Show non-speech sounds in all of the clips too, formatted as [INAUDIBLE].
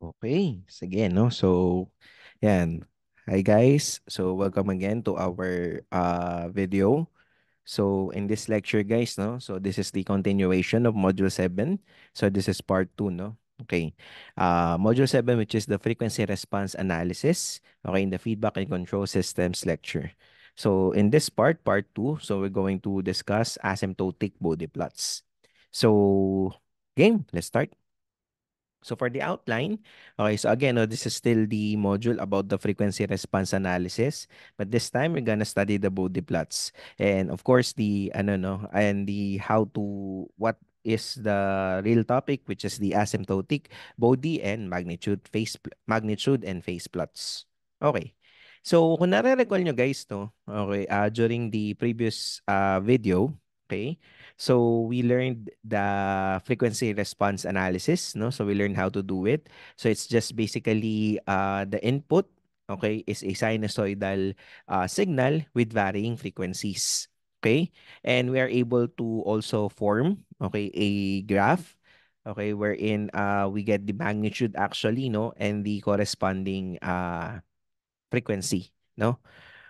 Okay, sige no. So, yan. Hi guys. So, welcome again to our uh video. So, in this lecture guys, no. So, this is the continuation of module 7. So, this is part 2, no. Okay. Uh module 7 which is the frequency response analysis, okay, in the feedback and control systems lecture. So, in this part, part 2, so we're going to discuss asymptotic body plots. So, game, let's start. So for the outline, okay, so again, no, this is still the module about the frequency response analysis, but this time we're gonna study the Bode plots. And of course, the ano no, and the how to what is the real topic, which is the asymptotic Bode and magnitude phase magnitude and phase plots. Okay. So kung nare-recall nyo guys, no, okay, uh, during the previous uh, video, okay, So we learned the frequency response analysis, no? So we learned how to do it. So it's just basically uh, the input, okay, is a sinusoidal uh, signal with varying frequencies, okay? And we are able to also form, okay, a graph, okay, wherein uh, we get the magnitude actually, no, and the corresponding uh, frequency, no?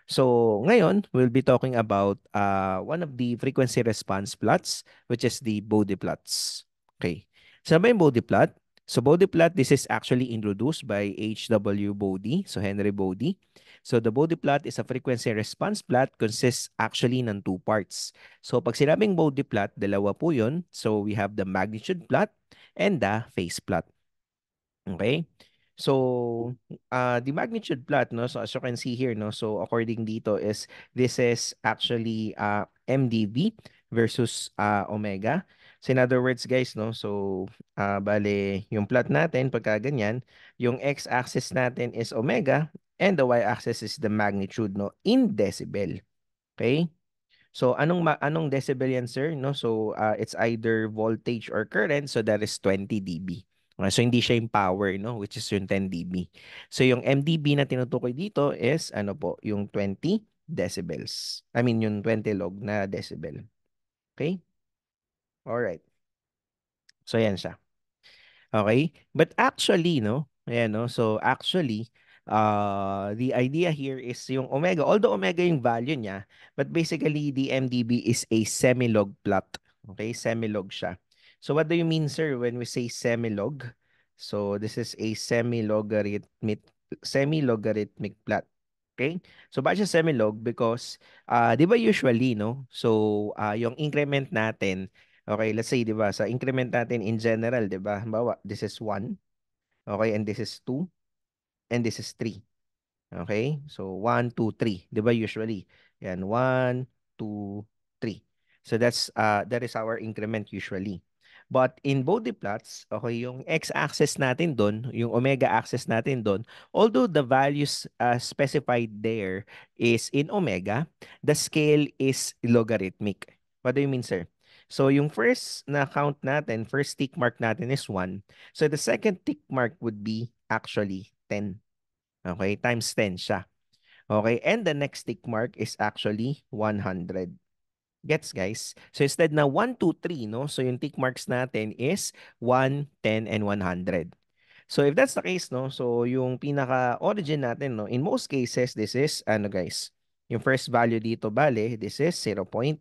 So ngayon, we'll be talking about uh, one of the frequency response plots, which is the Bode plots. Okay. So ba yung Bode plot? So Bode plot, this is actually introduced by H.W. Bode, so Henry Bode. So the Bode plot is a frequency response plot consists actually ng two parts. So pag sinabing Bode plot, dalawa po yun. So we have the magnitude plot and the phase plot. Okay? So, uh, the magnitude plot, no? So, as you can see here, no? So, according dito is, this is actually uh, MDB versus uh, omega. So, in other words, guys, no? So, uh, bale, yung plot natin, pagka ganyan, yung x-axis natin is omega and the y-axis is the magnitude, no? In decibel. Okay? So anong anong decibel yan sir no so uh, it's either voltage or current so that is 20 dB Okay, so hindi siya yung power, no? Which is yung 10 dB. So yung MDB na tinutukoy dito is ano po, yung 20 decibels. I mean yung 20 log na decibel. Okay? All right. So yan siya. Okay? But actually, no? Ayan, no? So actually, uh, the idea here is yung omega. Although omega yung value niya, but basically the MDB is a semi-log plot. Okay? Semi-log siya. So what do you mean, sir, when we say semi-log? So this is a semi-logarithmic semi-logarithmic plot. Okay? So bakit siya semi-log? Because, uh, di ba usually, no? So, uh, yung increment natin, okay, let's say, di ba, sa increment natin in general, di ba, halimbawa, this is 1, okay, and this is 2, and this is 3. Okay? So, 1, 2, 3. Di ba usually? Yan, 1, 2, 3. So, that's, uh, that is our increment usually. But in both the plots, okay, yung x-axis natin doon, yung omega axis natin doon, although the values uh, specified there is in omega, the scale is logarithmic. What do you mean, sir? So yung first na count natin, first tick mark natin is 1. So the second tick mark would be actually 10. Okay, times 10 siya. Okay, and the next tick mark is actually 100. Gets, guys? So instead na 1, 2, 3, no? So yung tick marks natin is 1, 10, and 100. So if that's the case, no? So yung pinaka-origin natin, no? In most cases, this is, ano guys? Yung first value dito, bale, this is 0.1.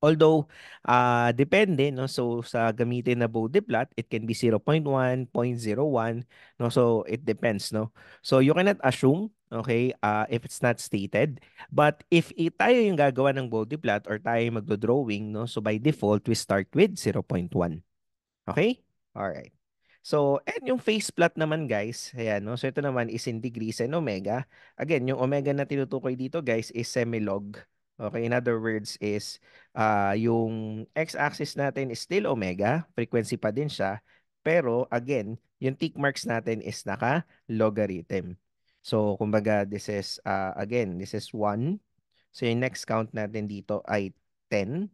Although, uh, depende, no? So, sa gamitin na Bode plot, it can be 0.1, 0.01, no? So, it depends, no? So, you cannot assume Okay? Uh, if it's not stated. But if it, tayo yung gagawa ng body plot or tayo yung magdo-drawing, no? so by default, we start with 0.1. Okay? All right. So, and yung phase plot naman guys, ayan, no? so ito naman is in degrees and omega. Again, yung omega na tinutukoy dito guys is semilog. Okay, in other words is uh, yung x-axis natin is still omega, frequency pa din siya, pero again, yung tick marks natin is naka-logarithm. So, kumbaga, this is, uh, again, this is 1. So, yung next count natin dito ay 10.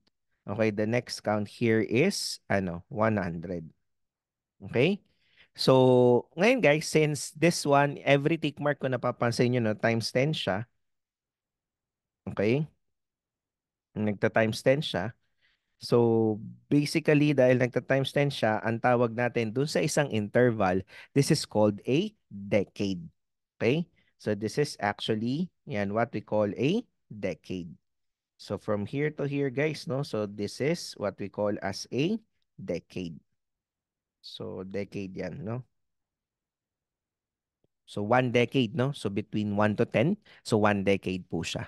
Okay, the next count here is, ano, 100. Okay? So, ngayon guys, since this one, every tick mark ko napapansin nyo, no, times 10 siya. Okay? Nagta-times 10 siya. So, basically, dahil nagta-times 10 siya, ang tawag natin dun sa isang interval, this is called a decade. Okay? So this is actually yan, what we call a decade. So from here to here, guys, no? So this is what we call as a decade. So decade yan, no? So one decade, no? So between 1 to 10, so one decade po siya.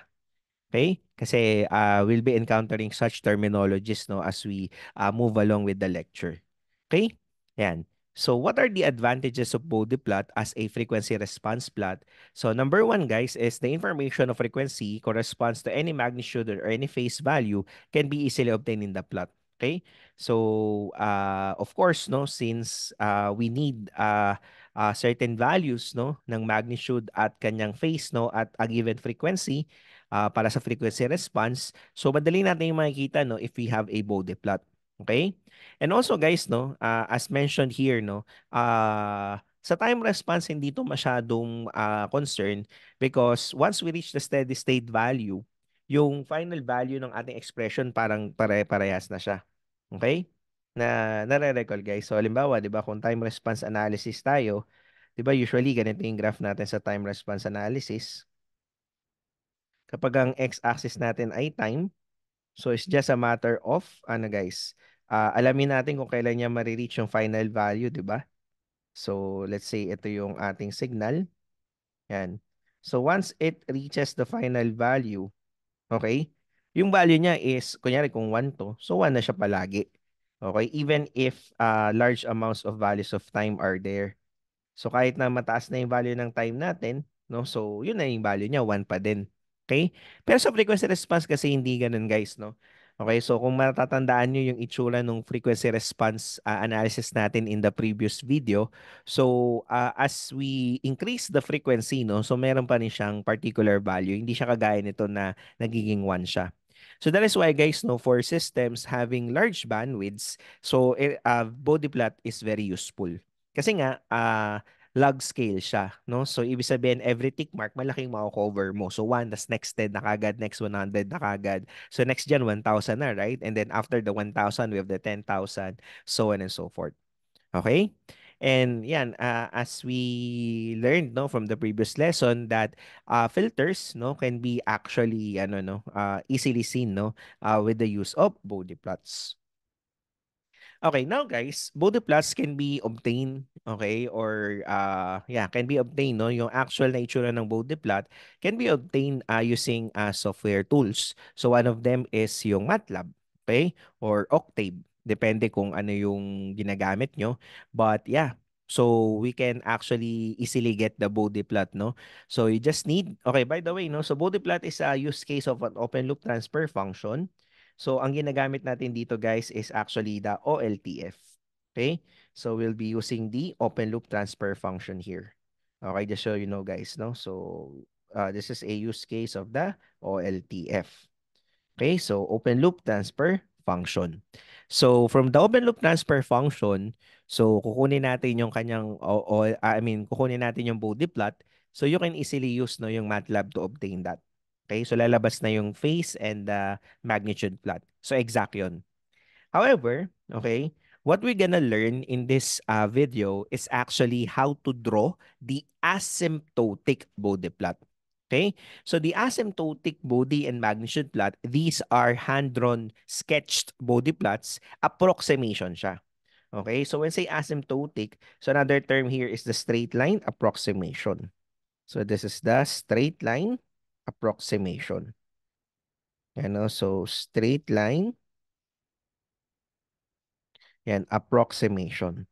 Okay? Kasi uh, we'll be encountering such terminologies no as we uh, move along with the lecture. Okay? Yan. So what are the advantages of Bode plot as a frequency response plot? So number one, guys, is the information of frequency corresponds to any magnitude or any phase value can be easily obtained in the plot. Okay, so uh, of course, no, since uh, we need uh, uh, certain values no ng magnitude at kanyang phase no at a given frequency uh, para sa frequency response, so madali natin yung makikita no if we have a Bode plot. Okay? And also guys, no, uh, as mentioned here, no, uh, sa time response hindi to masyadong uh, concern because once we reach the steady state value, yung final value ng ating expression parang pare-parehas na siya. Okay? Na nare-recall guys. So halimbawa, 'di ba, kung time response analysis tayo, 'di ba, usually ganito yung graph natin sa time response analysis. Kapag ang x-axis natin ay time, So it's just a matter of, ano guys, uh, alamin natin kung kailan niya marireach yung final value, di ba? So let's say ito yung ating signal. Yan. So once it reaches the final value, okay, yung value niya is, kunyari kung 1 to, so 1 na siya palagi. Okay, even if uh, large amounts of values of time are there. So kahit na mataas na yung value ng time natin, no? So yun na yung value niya, 1 pa din. Okay? Pero sa frequency response kasi hindi ganun guys, no? Okay, so kung matatandaan nyo yung itsura ng frequency response uh, analysis natin in the previous video, so uh, as we increase the frequency, no, so meron pa rin siyang particular value. Hindi siya kagaya nito na nagiging 1 siya. So that is why guys, no, for systems having large bandwidths, so uh, body plot is very useful. Kasi nga, uh, log scale siya, no? So ibig sabihin every tick mark malaking ma-cover mo. So 1 tas next 10 na kagad, next 100 na kagad. So next dyan 1,000 na, right? And then after the 1,000 we have the 10,000, so on and so forth. Okay? And yan, uh, as we learned no from the previous lesson that uh, filters no can be actually ano no uh, easily seen no uh, with the use of body plots. Okay, now guys, Bodo Plus can be obtained, okay, or uh, yeah, can be obtained, no? Yung actual na itsura ng Bodo Plot can be obtained uh, using uh, software tools. So one of them is yung MATLAB, okay, or Octave. Depende kung ano yung ginagamit nyo. But yeah, So we can actually easily get the body plot, no? So you just need, okay, by the way, no? So body plot is a use case of an open loop transfer function. So ang ginagamit natin dito guys is actually the OLTF. Okay? So we'll be using the open loop transfer function here. Okay, just so you know guys, no? So uh, this is a use case of the OLTF. Okay, so open loop transfer function. So from the open loop transfer function, so kukunin natin yung kanyang o, o I mean kukunin natin yung body plot so you can easily use no yung MATLAB to obtain that. Okay? So lalabas na yung phase and the magnitude plot. So exact yun. However, okay, what we're gonna learn in this uh, video is actually how to draw the asymptotic body plot. Okay? So the asymptotic body and magnitude plot, these are hand-drawn sketched body plots. Approximation siya. Okay? So when say asymptotic, so another term here is the straight line approximation. So this is the straight line approximation. Yan Ano? So, straight line. Yan, approximation.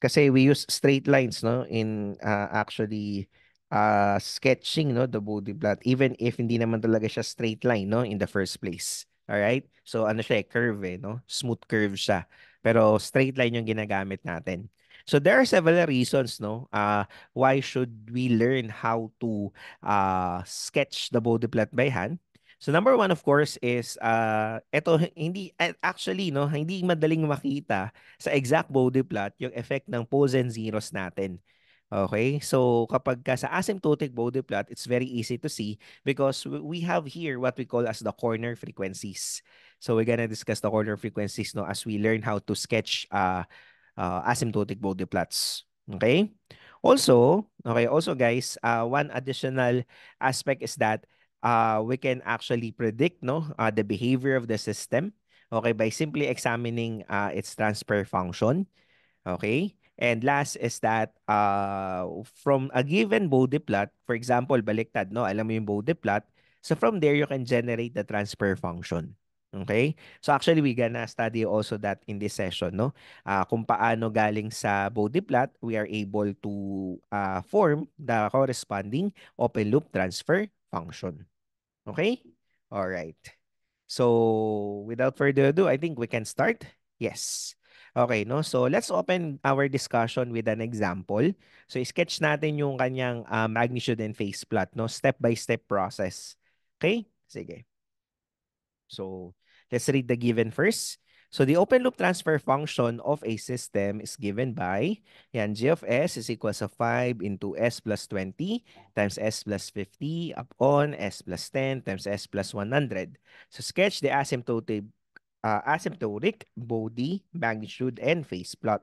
Kasi we use straight lines no in uh, actually uh, sketching no the body plot even if hindi naman talaga siya straight line no in the first place. All right? So ano siya, eh, curve eh, no? Smooth curve siya. Pero straight line yung ginagamit natin. So there are several reasons no uh, why should we learn how to uh, sketch the body plot by hand. So number one of course is uh ah, ito hindi actually no hindi madaling makita sa exact body plot yung effect ng pose and zeros natin. Okay? So kapag ka sa asymptotic body plot, it's very easy to see because we have here what we call as the corner frequencies. So we're gonna discuss the corner frequencies no as we learn how to sketch uh uh, asymptotic body plots. Okay? Also, okay, also guys, uh, one additional aspect is that uh, we can actually predict no uh, the behavior of the system okay by simply examining uh, its transfer function. Okay? And last is that uh, from a given body plot, for example, baliktad, no? alam mo yung body plot, so from there you can generate the transfer function. Okay? So actually, we gonna study also that in this session, no? Uh, kung paano galing sa body plot, we are able to uh, form the corresponding open loop transfer function. Okay? All right. So without further ado, I think we can start. Yes. Okay, no? So let's open our discussion with an example. So sketch natin yung kanyang uh, magnitude and phase plot, no? Step-by-step -step process. Okay? Sige. So, Let's read the given first. So the open loop transfer function of a system is given by, yan, g of s is equals to 5 into s plus 20 times s plus 50 upon s plus 10 times s plus 100. So sketch the asymptotic, uh, asymptotic body, magnitude, and phase plot.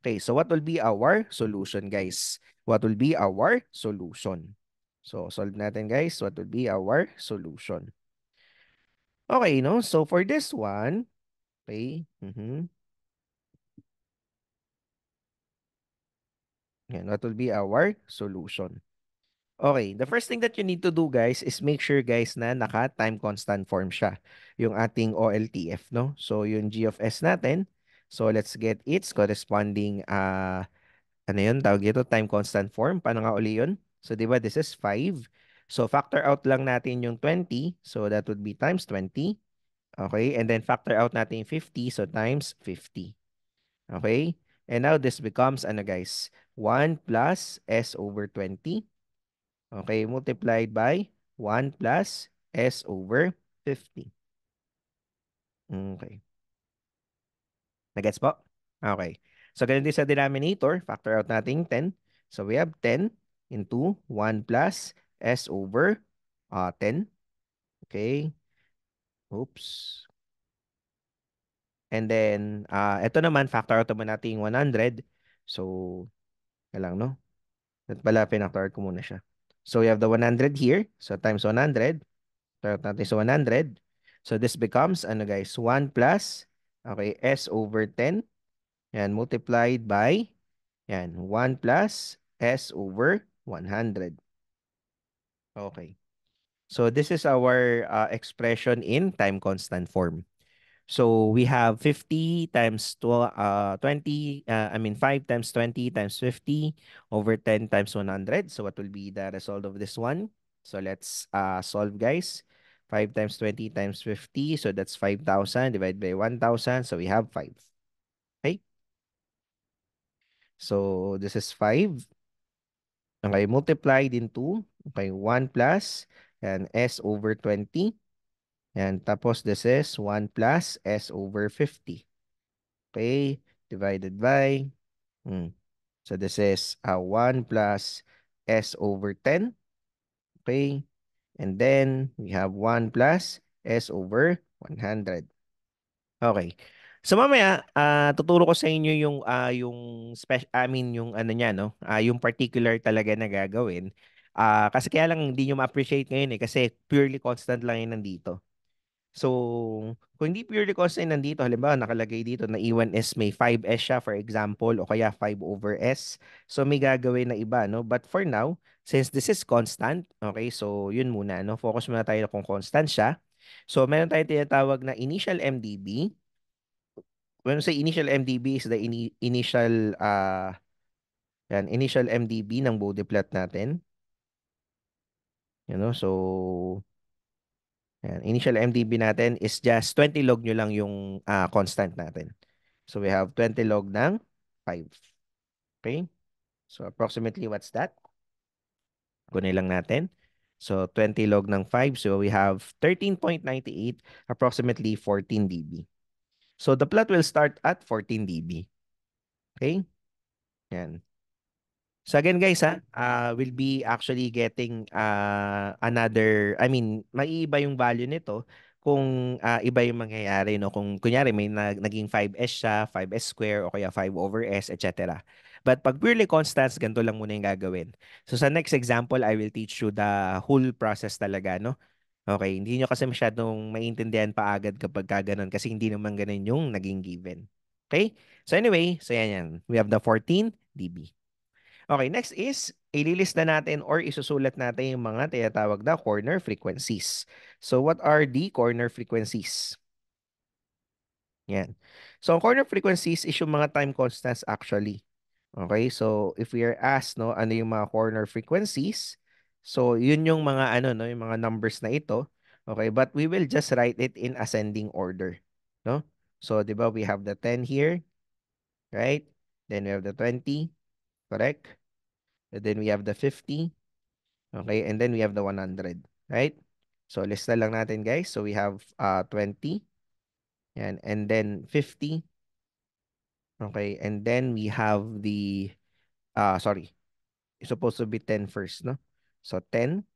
Okay, so what will be our solution, guys? What will be our solution? So solve natin, guys. What will be our solution? Okay, no? So for this one, okay. Mm-hmm. Yan, that will be our solution. Okay, the first thing that you need to do guys is make sure guys na naka time constant form siya. Yung ating OLTF, no? So yung G of S natin. So let's get its corresponding, uh, ano yun, tawag dito, time constant form. Paano nga uli yun? So di ba this is 5. So factor out lang natin yung 20. So that would be times 20. Okay? And then factor out natin 50. So times 50. Okay? And now this becomes, ano guys, 1 plus S over 20. Okay? Multiplied by 1 plus S over 50. Okay. Nagets po? Okay. So ganun din sa denominator, factor out natin 10. So we have 10 into 1 plus S over uh, 10. Okay. Oops. And then, uh, ito naman, factor out naman natin 100. So, kailang, no? At pala, pinactor out ko muna siya. So, we have the 100 here. So, times 100. Factor out natin sa 100. So, this becomes, ano guys, 1 plus, okay, S over 10. Yan, multiplied by, yan, 1 plus S over 100. Okay. So this is our uh, expression in time constant form. So we have 50 times tw uh, 20, uh, I mean 5 times 20 times 50 over 10 times 100. So what will be the result of this one? So let's uh, solve guys. 5 times 20 times 50. So that's 5,000 divided by 1,000. So we have 5. Okay. So this is 5. Okay, multiplied into Okay, 1 plus and S over 20. And tapos this is 1 plus S over 50. Okay, divided by, hmm. so this is uh, 1 plus S over 10. Okay, and then we have 1 plus S over 100. Okay. So mamaya, uh, tuturo ko sa inyo yung uh, yung special I mean yung ano niya no, uh, yung particular talaga na gagawin. Uh, kasi kaya lang hindi nyo ma-appreciate ngayon eh kasi purely constant lang yun nandito. So, kung hindi purely constant nandito, halimbawa nakalagay dito na E1 S may 5S siya for example o kaya 5 over S. So, may gagawin na iba. No? But for now, since this is constant, okay, so yun muna. No? Focus muna tayo kung constant siya. So, meron tayong tinatawag na initial MDB. When say initial MDB is the ini initial uh, yan, initial MDB ng body plot natin. You know, so Ayan. Initial MDB natin is just 20 log nyo lang yung uh, constant natin. So we have 20 log ng 5. Okay? So approximately what's that? Kunin lang natin. So 20 log ng 5. So we have 13.98, approximately 14 dB. So the plot will start at 14 dB. Okay? Yan. So again guys ha, uh, we'll be actually getting uh, another, I mean, maiiba yung value nito kung uh, iba yung mangyayari no kung kunyari may na, naging 5s siya 5s square o kaya 5 over s etc but pag purely constants ganito lang muna yung gagawin so sa next example I will teach you the whole process talaga no okay hindi nyo kasi masyadong maintindihan pa agad kapag kaganon kasi hindi naman ganun yung naging given okay so anyway so yan yan we have the 14 dB Okay, next is, ililist na natin or isusulat natin yung mga tinatawag na corner frequencies. So, what are the corner frequencies? Yan. So, corner frequencies is yung mga time constants actually. Okay, so if we are asked, no, ano yung mga corner frequencies, so yun yung mga, ano, no, yung mga numbers na ito. Okay, but we will just write it in ascending order. No? So, di ba, we have the 10 here, right? Then we have the 20, correct? And then we have the 50, okay? And then we have the 100, right? So list na lang natin guys. So we have uh, 20, and, and then 50, okay? And then we have the, uh, sorry, it's supposed to be 10 first, no? So 10,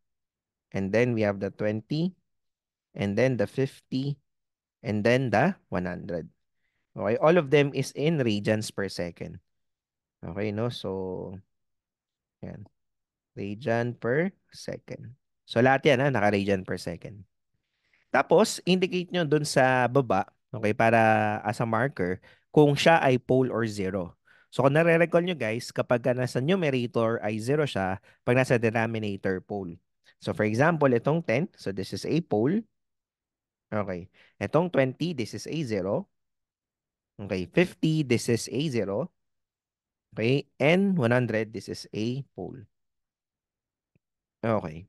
and then we have the 20, and then the 50, and then the 100. Okay, all of them is in regions per second. Okay, no? So, yan. Radian per second. So, lahat yan, ha? Naka-radian per second. Tapos, indicate nyo dun sa baba, okay, para as a marker, kung siya ay pole or zero. So, kung nare-recall nyo guys, kapag nasa numerator ay zero siya, pag nasa denominator, pole. So, for example, itong 10, so this is a pole. Okay. Itong 20, this is a zero. Okay, 50, this is a zero. Okay? N100, this is a pole. Okay.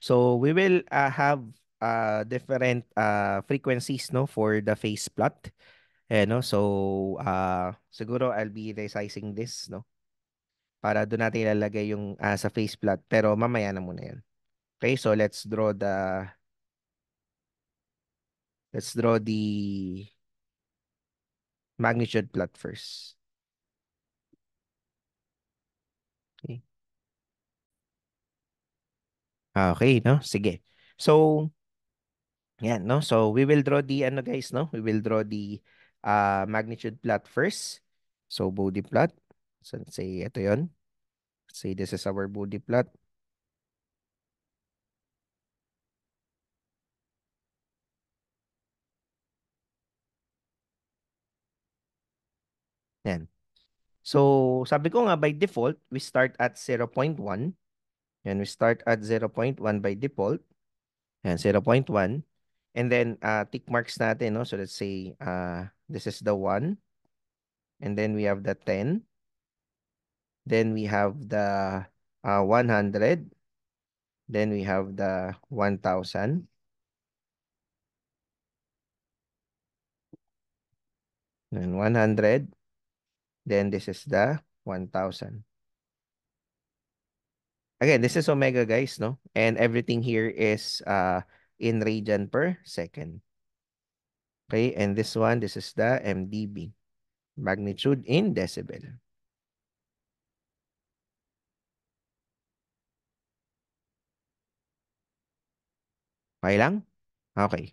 So we will uh, have uh, different uh, frequencies no for the phase plot. Eh, no? So uh, siguro I'll be resizing this no para doon natin ilalagay yung uh, sa phase plot. Pero mamaya na muna yan. Okay, so let's draw the let's draw the magnitude plot first. Ah, okay, no? Sige. So, yan, no? So, we will draw the, ano guys, no? We will draw the uh, magnitude plot first. So, body plot. So, say, ito yon. Say, this is our body plot. Yan. So, sabi ko nga, by default, we start at 0.1. And we start at 0.1 by default. and 0.1. And then uh, tick marks natin, no? So let's say uh, this is the 1. And then we have the 10. Then we have the uh, 100. Then we have the 1,000. Then 100. Then this is the 1,000. Again, this is omega, guys, no? And everything here is uh, in radian per second. Okay, and this one, this is the MDB, magnitude in decibel. Okay lang? Okay.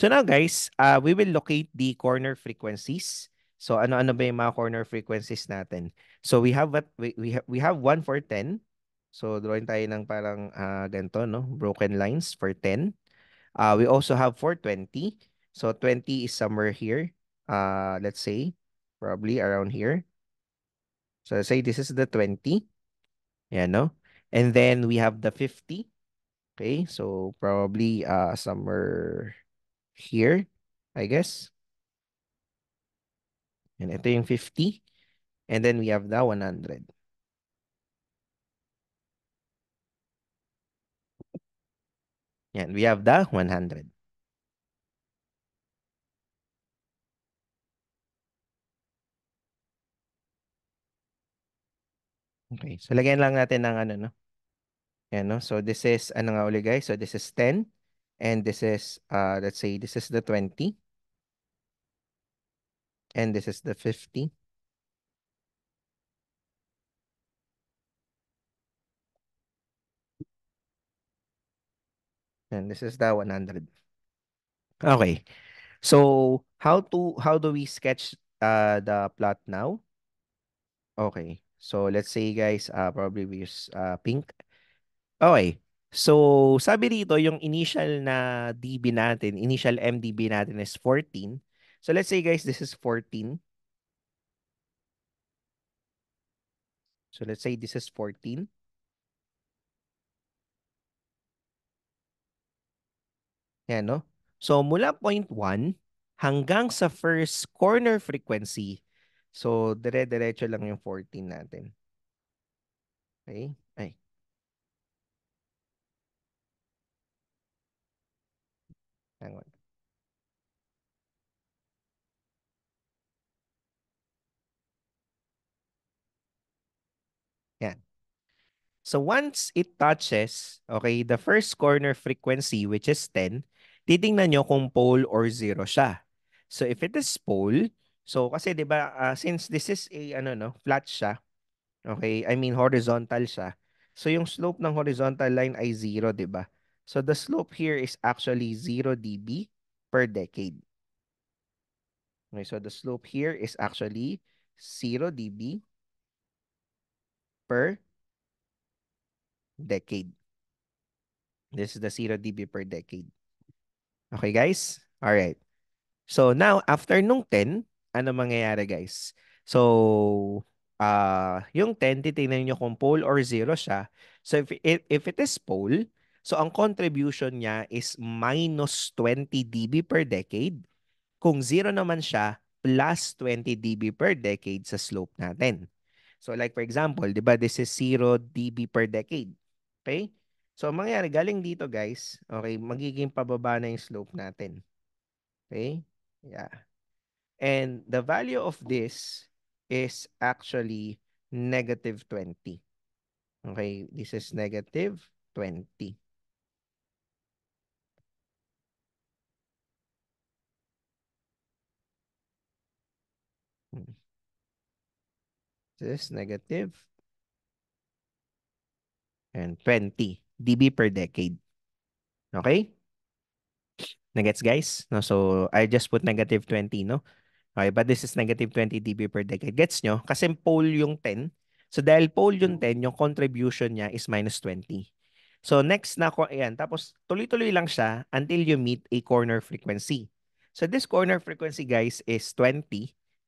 So now guys, uh, we will locate the corner frequencies. So ano-ano ba yung mga corner frequencies natin? So we have what we we have, we have 1 for 10, So drawing tayo ng parang uh, ah, dento no? Broken lines for 10. Uh, we also have for 20. So 20 is somewhere here. Uh, let's say probably around here. So let's say this is the 20. Yeah, no? And then we have the 50. Okay, so probably uh, somewhere here, I guess. And ito yung 50. And then we have the 100. Yan, we have the 100. Okay, so lagyan lang natin ng ano, no? Yan, no? So this is, ano nga uli guys? So this is 10 and this is, uh, let's say, this is the 20 and this is the 50. And this is the 100. Okay. So, how to how do we sketch uh the plot now? Okay. So, let's say guys, uh probably we use uh pink. Okay. So, sabi rito yung initial na DB natin, initial MDB natin is 14. So, let's say guys, this is 14. So, let's say this is 14. Yan, no? So, mula point 1 hanggang sa first corner frequency, so, dire-diretso lang yung 14 natin. Okay? Ay. Hang on. Yan. So once it touches, okay, the first corner frequency, which is 10, titingnan nyo kung pole or zero siya. So if it is pole, so kasi 'di ba uh, since this is a ano no, flat siya. Okay, I mean horizontal siya. So yung slope ng horizontal line ay zero, 'di ba? So the slope here is actually 0 dB per decade. Okay, so the slope here is actually 0 dB per decade. This is the 0 dB per decade. Okay guys? Alright. So now, after nung 10, ano mangyayari guys? So, uh, yung 10, titignan nyo kung pole or zero siya. So if it, if it is pole, so ang contribution niya is minus 20 dB per decade. Kung zero naman siya, plus 20 dB per decade sa slope natin. So like for example, 'di ba this is 0 dB per decade. Okay? So, mangyayari, galing dito guys, okay, magiging pababa na yung slope natin. Okay? Yeah. And the value of this is actually negative 20. Okay, this is negative 20. Hmm. This is negative and 20 dB per decade. Okay? Nagets guys? No, so I just put negative 20, no? Okay, but this is negative 20 dB per decade. Gets nyo? Kasi pole yung 10. So dahil pole yung 10, mm. yung contribution niya is minus 20. So next na, ayan, tapos tuloy-tuloy lang siya until you meet a corner frequency. So this corner frequency guys is 20.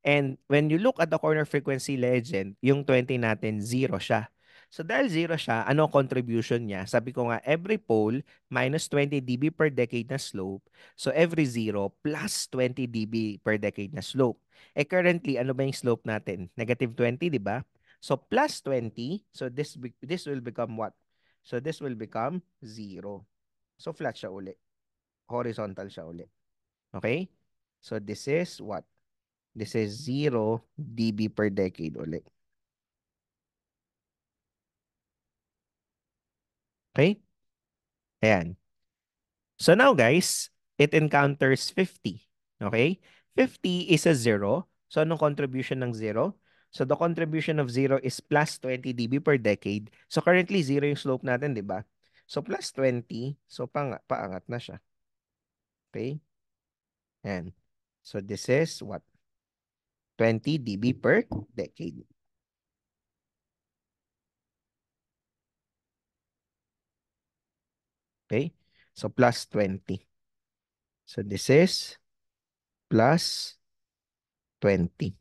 And when you look at the corner frequency legend, yung 20 natin, zero siya. So dahil zero siya, ano contribution niya? Sabi ko nga, every pole, minus 20 dB per decade na slope. So every zero, plus 20 dB per decade na slope. Eh currently, ano ba yung slope natin? Negative 20, di ba? So plus 20, so this, this will become what? So this will become zero. So flat siya uli. Horizontal siya uli. Okay? So this is what? This is 0 dB per decade ulit. Okay? Ayan. So now guys, it encounters 50. Okay? 50 is a zero. So anong contribution ng zero? So the contribution of zero is plus 20 dB per decade. So currently zero yung slope natin, di ba? So plus 20, so pang paangat na siya. Okay? And so this is what? 20 dB per decade. Okay? So, plus 20. So, this is plus 20.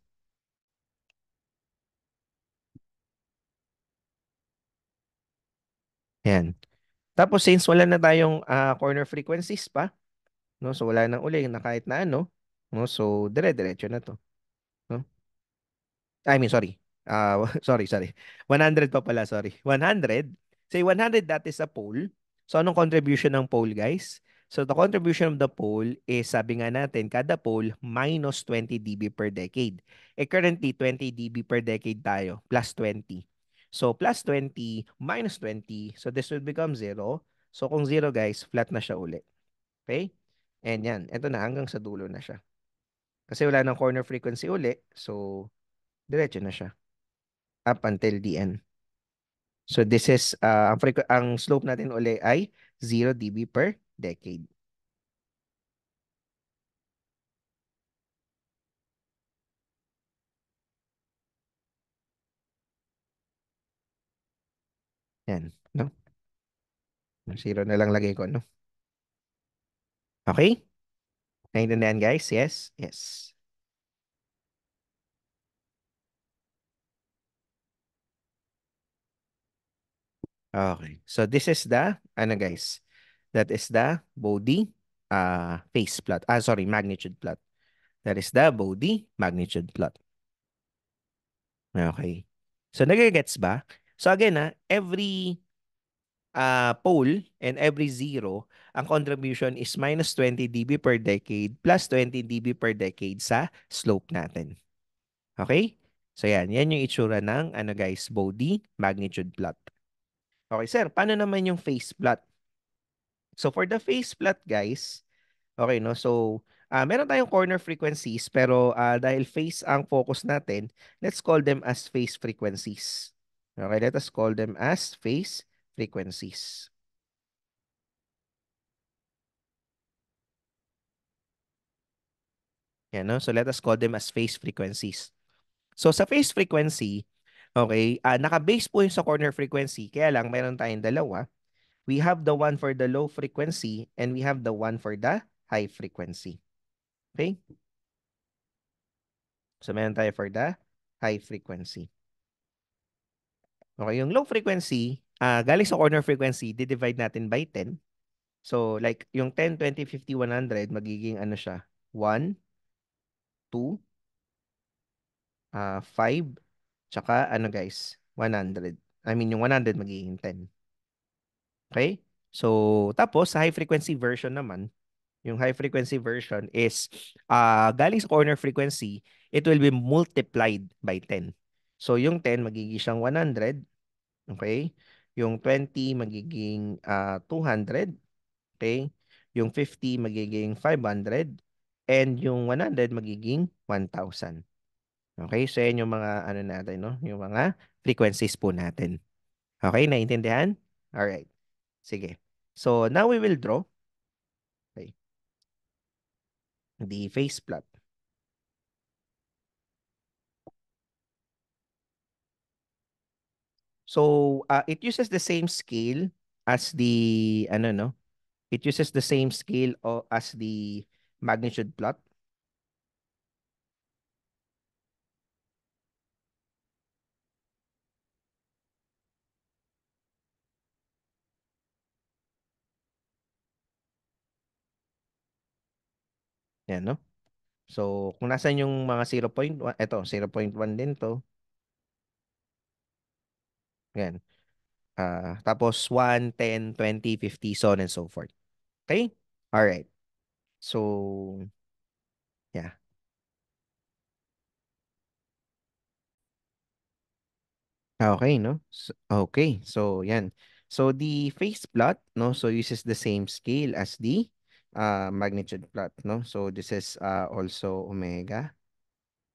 Ayan. Tapos, since wala na tayong uh, corner frequencies pa, no? so wala na uli na kahit na ano, no? so dire-diretso na to. No? I mean, sorry. Uh, [LAUGHS] sorry, sorry. 100 pa pala, sorry. 100. Say 100, that is a pole. So anong contribution ng poll guys? So the contribution of the poll is sabi nga natin kada poll minus 20 dB per decade. E currently 20 dB per decade tayo plus 20. So plus 20 minus 20 so this will become 0. So kung 0 guys flat na siya uli. Okay? And yan, ito na hanggang sa dulo na siya. Kasi wala nang corner frequency uli so diretso na siya up until the end. So this is, uh, ang, ang slope natin uli ay 0 dB per decade. Yan, no? Zero na lang lagay ko, no? Okay? Naintindihan guys? Yes? Yes. Okay. So this is the, ano guys, that is the body uh, phase plot. Ah, sorry, magnitude plot. That is the body magnitude plot. Okay. So nagigets ba? So again, ah, every uh, pole and every zero, ang contribution is minus 20 dB per decade plus 20 dB per decade sa slope natin. Okay? So yan, yan yung itsura ng ano guys, body magnitude plot. Okay, sir, paano naman yung face plot? So for the face plot, guys, okay, no? So uh, meron tayong corner frequencies, pero uh, dahil face ang focus natin, let's call them as face frequencies. Okay, let us call them as face frequencies. Yan, no? So let us call them as phase frequencies. So sa phase frequency, Okay? Uh, naka-base po yung sa corner frequency. Kaya lang, meron tayong dalawa. We have the one for the low frequency and we have the one for the high frequency. Okay? So, meron tayo for the high frequency. Okay, yung low frequency, uh, galing sa corner frequency, di-divide natin by 10. So, like, yung 10, 20, 50, 100, magiging ano siya? 1, 2, uh, 5, Tsaka ano guys, 100. I mean yung 100 magiging 10. Okay? So tapos sa high frequency version naman, yung high frequency version is uh, galing sa corner frequency, it will be multiplied by 10. So yung 10 magiging siyang 100. Okay? Yung 20 magiging uh, ah, 200. Okay? Yung 50 magiging 500 and yung 100 magiging 1,000. Okay, so yan yung mga ano natin, no? Yung mga frequencies po natin. Okay, naiintindihan? All right. Sige. So now we will draw okay, the face plot. So uh, it uses the same scale as the ano no. It uses the same scale as the magnitude plot. Yan, no? So, kung nasan yung mga 0.1, ito, 0.1 din to. Yan. Uh, tapos 1, 10, 20, 50, so on and so forth. Okay? Alright. So, yeah. Ah, okay, no? So, okay, so yan. So the phase plot, no, so uses the same scale as the uh, magnitude plot, no? So this is uh, also omega.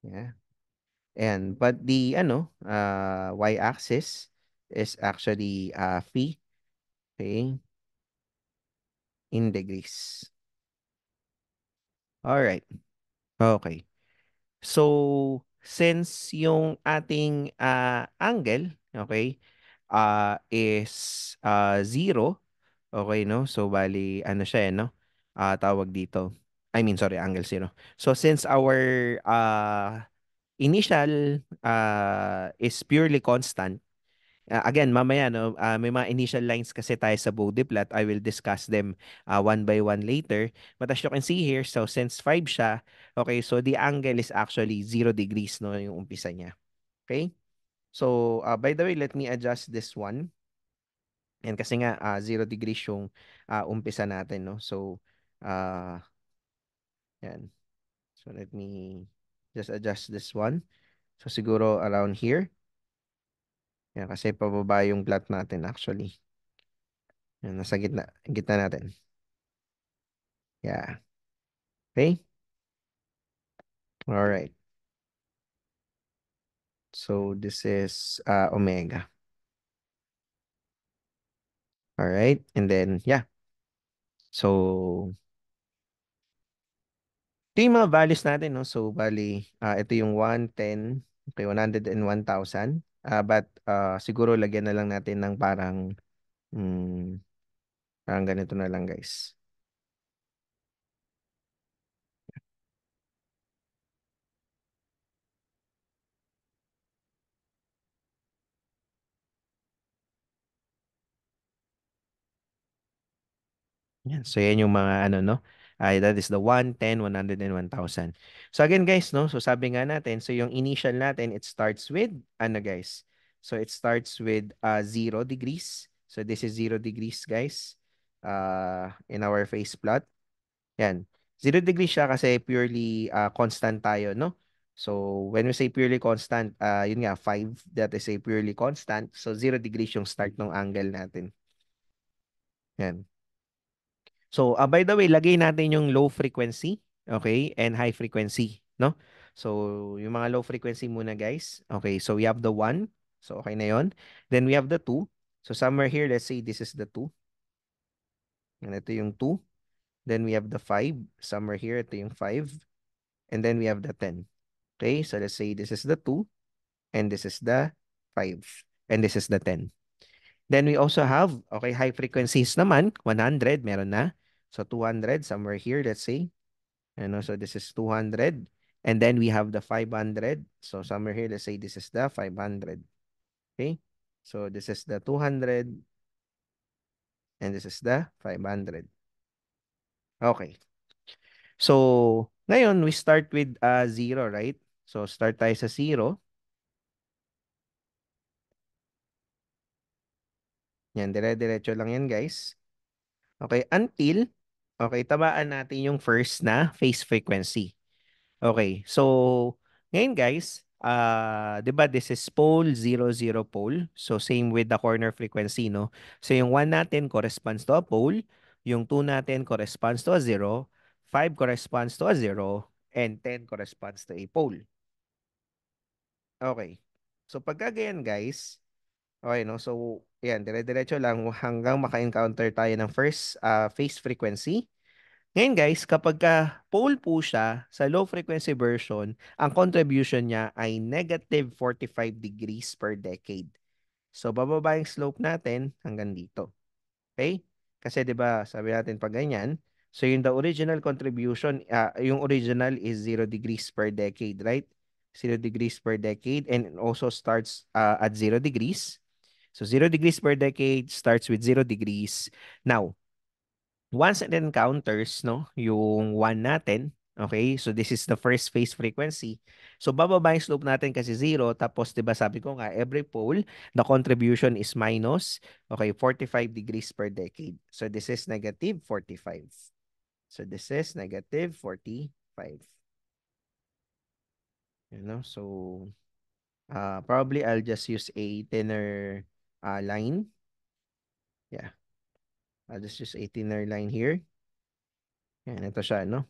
Yeah. And but the ano, uh, y-axis is actually uh, phi, okay, in degrees. All right. Okay. So since yung ating uh, angle, okay, uh, is uh, zero, okay, no? So bali, ano siya, eh, no? uh, tawag dito. I mean, sorry, angle zero. So since our uh, initial uh, is purely constant, uh, again, mamaya, no, uh, may mga initial lines kasi tayo sa body plot. I will discuss them uh, one by one later. But as you can see here, so since 5 siya, okay, so the angle is actually 0 degrees, no, yung umpisa niya. Okay? So, uh, by the way, let me adjust this one. And kasi nga, uh, 0 degrees yung uh, umpisa natin, no? So, Uh, yan. So let me just adjust this one. So siguro around here. Yan, kasi pababa yung plot natin actually. Yan, nasa gitna, gitna natin. Yeah. Okay? All right. So this is uh, omega. All right. And then, yeah. So Ito yung mga values natin, no? So, bali, uh, ito yung 110, okay, 100 and 1,000. Uh, ah, but, uh, siguro, lagyan na lang natin ng parang, um, parang ganito na lang, guys. Yan. So, yan yung mga ano, no? Ay, that is the 110, 101,000. So again guys, no? so sabi nga natin, so yung initial natin, it starts with, ano guys? So it starts with uh, 0 degrees. So this is 0 degrees guys uh, in our face plot. Yan. 0 degrees siya kasi purely uh, constant tayo, no? So when we say purely constant, uh, yun nga, 5, that is a purely constant. So 0 degrees yung start ng angle natin. Yan. So, uh, by the way, lagay natin yung low frequency, okay, and high frequency, no? So, yung mga low frequency muna, guys. Okay, so we have the 1. So, okay na yon. Then we have the 2. So, somewhere here, let's say this is the 2. And ito yung 2. Then we have the 5. Somewhere here, ito yung 5. And then we have the 10. Okay, so let's say this is the 2. And this is the 5. And this is the 10. Then we also have, okay, high frequencies naman, 100, meron na. So 200 somewhere here, let's say. And you know, so this is 200. And then we have the 500. So somewhere here, let's say this is the 500. Okay. So this is the 200. And this is the 500. Okay. So ngayon, we start with uh, 0, right? So start tayo sa 0. Yan, dire-diretso lang yan guys. Okay, until Okay, tamaan natin yung first na phase frequency. Okay, so ngayon guys, uh, di ba this is pole 00 pole. So same with the corner frequency, no? So yung 1 natin corresponds to a pole, yung 2 natin corresponds to a 0, 5 corresponds to a 0, and 10 corresponds to a pole. Okay, so pagka ganyan guys, okay, no? So Ayan, dire-diretso lang hanggang maka-encounter tayo ng first uh, ah, phase frequency. Ngayon guys, kapag ka pole po siya sa low frequency version, ang contribution niya ay negative 45 degrees per decade. So bababa yung slope natin hanggang dito. Okay? Kasi 'di ba, sabi natin pag ganyan, so yung the original contribution, uh, yung original is 0 degrees per decade, right? 0 degrees per decade and also starts uh, at 0 degrees. So zero degrees per decade starts with zero degrees. Now, once it encounters no, yung 1 natin, okay? So this is the first phase frequency. So bababa yung slope natin kasi zero. Tapos diba sabi ko nga, every pole, the contribution is minus, okay, 45 degrees per decade. So this is negative 45. So this is negative 45. You know, so uh, probably I'll just use a thinner uh, line. Yeah. Uh, this is 18er line here. And ito siya, no?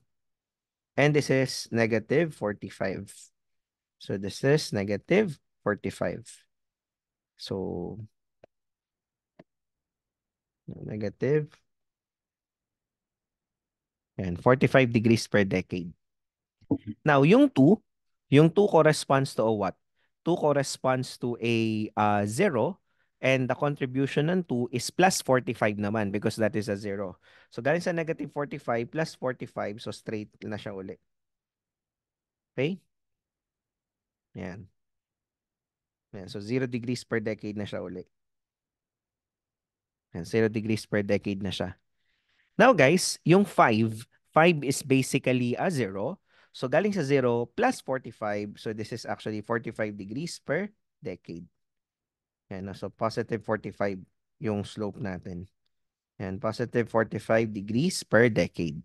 And this is negative 45. So this is negative 45. So negative and 45 degrees per decade. Now, yung 2, yung 2 corresponds to a what? 2 corresponds to a uh, 0 And the contribution ng 2 is plus 45 naman because that is a 0. So galing sa negative 45 plus 45, so straight na siya uli. Okay? Yan. Yan. So 0 degrees per decade na siya uli. Yan. 0 degrees per decade na siya. Now guys, yung 5, 5 is basically a 0. So galing sa 0 plus 45, so this is actually 45 degrees per decade. Ayan, so positive 45 yung slope natin. And positive 45 degrees per decade.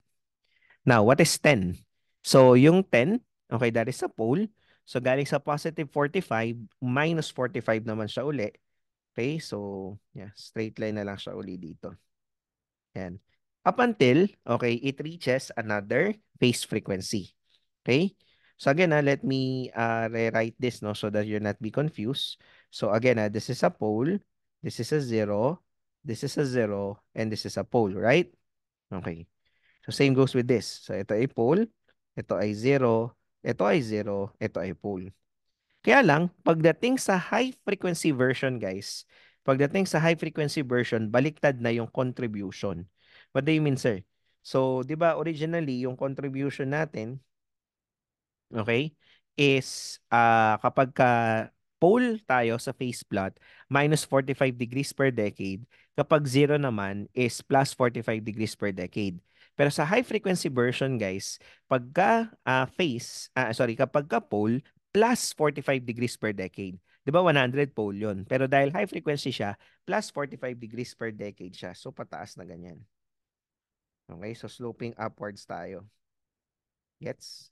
Now, what is 10? So, yung 10, okay, that is a pole. So, galing sa positive 45, minus 45 naman siya uli. Okay, so, yeah, straight line na lang siya uli dito. Ayan. Up until, okay, it reaches another phase frequency. Okay? So, again, uh, let me uh, rewrite this no, so that you're not be confused. So again, uh, this is a pole, this is a zero, this is a zero, and this is a pole, right? Okay. So same goes with this. So ito ay pole, ito ay zero, ito ay zero, ito ay pole. Kaya lang, pagdating sa high frequency version guys, pagdating sa high frequency version, baliktad na yung contribution. What do you mean sir? So, di ba originally, yung contribution natin, okay, is uh, kapag ka pole tayo sa face plot, minus 45 degrees per decade. Kapag zero naman is plus 45 degrees per decade. Pero sa high frequency version guys, pagka uh, face, uh, sorry, kapag ka pole, plus 45 degrees per decade. 'Di ba 100 pole 'yon. Pero dahil high frequency siya, plus 45 degrees per decade siya. So pataas na ganyan. Okay, so sloping upwards tayo. Gets?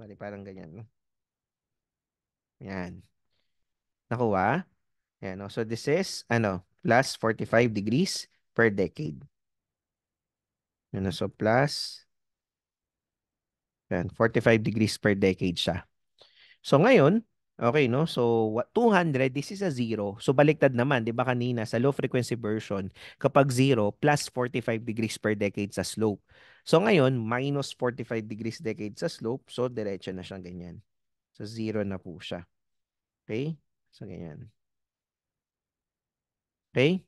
Mali parang ganyan, no? Yan. Nakuha? Ah. Yan. No? Oh. So this is, ano, plus 45 degrees per decade. Yan. No? Oh. So plus, yan, 45 degrees per decade siya. So ngayon, Okay, no? So, 200, this is a zero. So, baliktad naman, di ba kanina, sa low frequency version, kapag zero, plus 45 degrees per decade sa slope. So, ngayon, minus 45 degrees decade sa slope. So, diretso na siyang ganyan. So, zero na po siya. Okay? So, ganyan. Okay?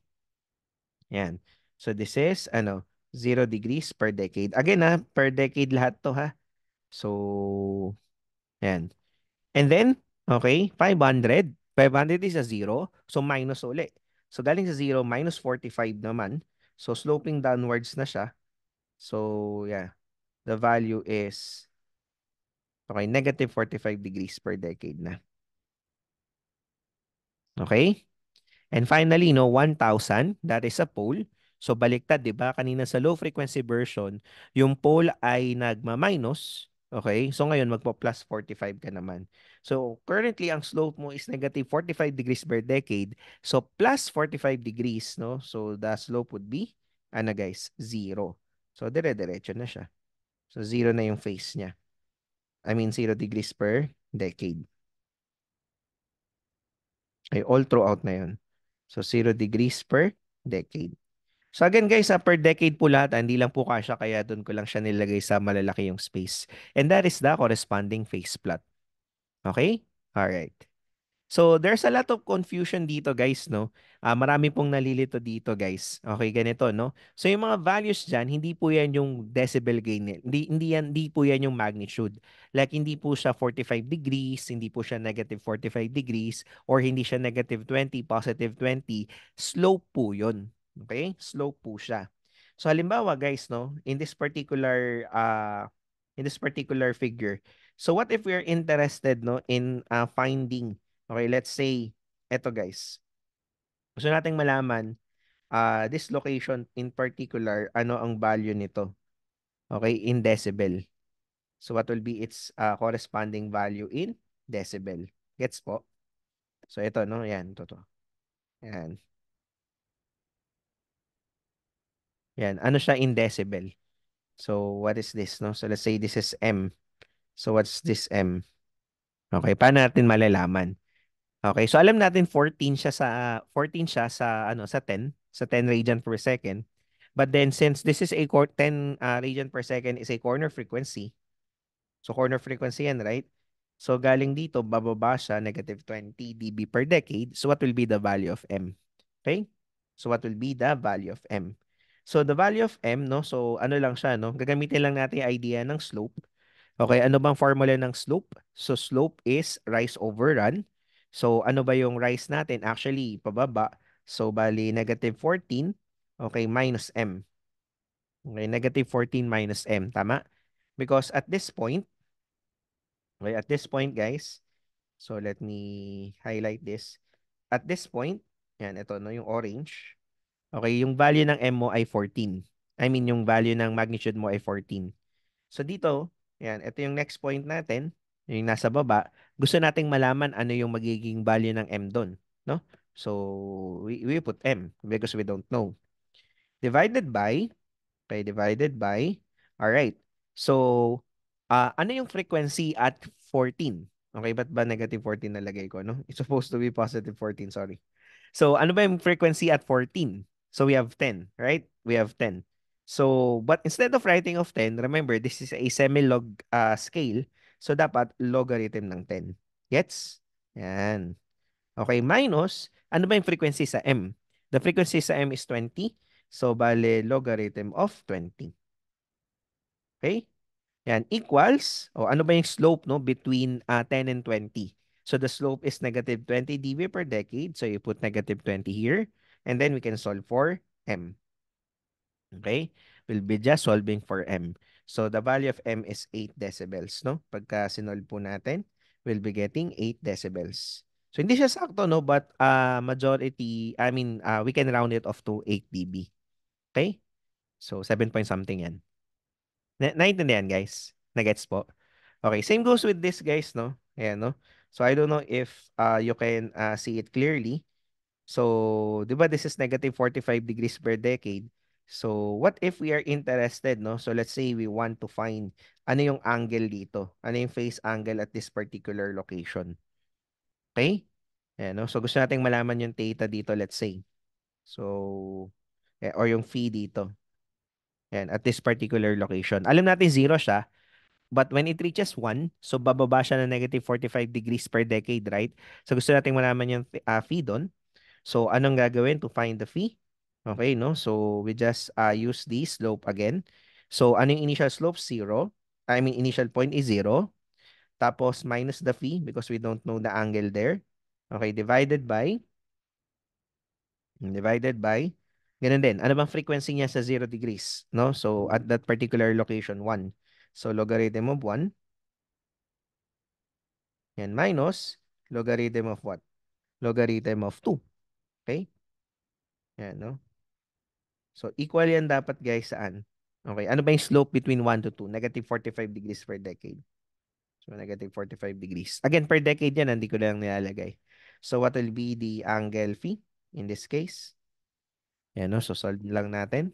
Yan. So, this is, ano, 0 degrees per decade. Again, ha, per decade lahat to, ha? So, yan. And then, okay, 500. 500 is a zero. So, minus uli. So, galing sa zero, minus 45 naman. So, sloping downwards na siya. So, yeah. The value is Okay, negative 45 degrees per decade na. Okay? And finally, no, 1,000, that is a pole. So baliktad, di ba? Kanina sa low frequency version, yung pole ay nagma-minus. Okay? So ngayon, magpo plus 45 ka naman. So currently, ang slope mo is negative 45 degrees per decade. So plus 45 degrees, no? So the slope would be, ano guys, zero. So dire-diretso na siya. So zero na yung phase niya. I mean, zero degrees per decade. Ay, all throughout na yun. So, zero degrees per decade. So again guys, uh, per decade po lahat, ah, hindi lang po kasya kaya doon ko lang siya nilagay sa malalaki yung space. And that is the corresponding face plot. Okay? All right. So there's a lot of confusion dito guys no. Uh, marami pong nalilito dito guys. Okay ganito no. So yung mga values diyan hindi po yan yung decibel gain. Hindi hindi yan hindi po yan yung magnitude. Like hindi po siya 45 degrees, hindi po siya negative 45 degrees or hindi siya negative 20, positive 20. Slope po 'yon. Okay? Slope po siya. So halimbawa guys no, in this particular uh in this particular figure. So what if we are interested no in uh, finding Okay, let's say, eto guys. Gusto nating malaman, uh, this location in particular, ano ang value nito? Okay, in decibel. So what will be its uh, corresponding value in decibel? Gets po? So ito, no? Yan, ito to. Yan. Yan, ano siya in decibel? So what is this, no? So let's say this is M. So what's this M? Okay, paano natin malalaman? Okay, so alam natin 14 siya sa 14 siya sa ano sa 10, sa 10 radian per second. But then since this is a 10 uh, ah, radian per second is a corner frequency. So corner frequency yan, right? So galing dito bababa siya negative 20 dB per decade. So what will be the value of M? Okay? So what will be the value of M? So the value of M, no? So ano lang siya, no? Gagamitin lang natin yung idea ng slope. Okay, ano bang formula ng slope? So slope is rise over run So ano ba yung rise natin? Actually, pababa. So bali negative 14, okay, minus m. Okay, negative 14 minus m, tama? Because at this point, okay, at this point guys, so let me highlight this. At this point, yan, ito no, yung orange. Okay, yung value ng m mo ay 14. I mean, yung value ng magnitude mo ay 14. So dito, yan, ito yung next point natin, yung nasa baba gusto nating malaman ano yung magiging value ng M doon. No? So, we, we put M because we don't know. Divided by, okay, divided by, all right. So, uh, ano yung frequency at 14? Okay, ba't ba negative 14 nalagay ko, no? It's supposed to be positive 14, sorry. So, ano ba yung frequency at 14? So, we have 10, right? We have 10. So, but instead of writing of 10, remember, this is a semilog uh, scale. So, dapat logarithm ng 10. Gets? Yan. Okay, minus, ano ba yung frequency sa m? The frequency sa m is 20. So, bale, logarithm of 20. Okay? Yan, equals, o ano ba yung slope no, between uh, ah, 10 and 20? So, the slope is negative 20 dB per decade. So, you put negative 20 here. And then, we can solve for m. Okay? We'll be just solving for m. So the value of M is 8 decibels, no? Pagka sinol po natin, we'll be getting 8 decibels. So hindi siya sakto, no? But uh, majority, I mean, uh, we can round it off to 8 dB. Okay? So 7 point something yan. Na naintindihan, guys? Nagets po? Okay, same goes with this, guys, no? Ayan, no? So I don't know if uh, you can uh, see it clearly. So, di ba this is negative 45 degrees per decade? So, what if we are interested, no? So, let's say we want to find ano yung angle dito. Ano yung face angle at this particular location. Okay? Ayan, no? So, gusto nating malaman yung theta dito, let's say. So, eh, or yung phi dito. Ayan, at this particular location. Alam natin zero siya. But when it reaches 1, so bababa siya na negative 45 degrees per decade, right? So gusto nating malaman yung uh, phi ah, doon. So anong gagawin to find the phi? Okay, no? So we just uh, use the slope again. So ano yung initial slope? Zero. I mean, initial point is zero. Tapos minus the phi because we don't know the angle there. Okay, divided by, divided by, ganun din. Ano bang frequency niya sa 0 degrees? No? So at that particular location, 1. So logarithm of 1. Yan, minus logarithm of what? Logarithm of 2. Okay? Yan, no? So, equal yan dapat guys saan? Okay, ano ba yung slope between 1 to 2? Negative 45 degrees per decade. So, negative 45 degrees. Again, per decade yan, ah, hindi ko lang nilalagay. So, what will be the angle phi in this case? Yan no, so solve lang natin.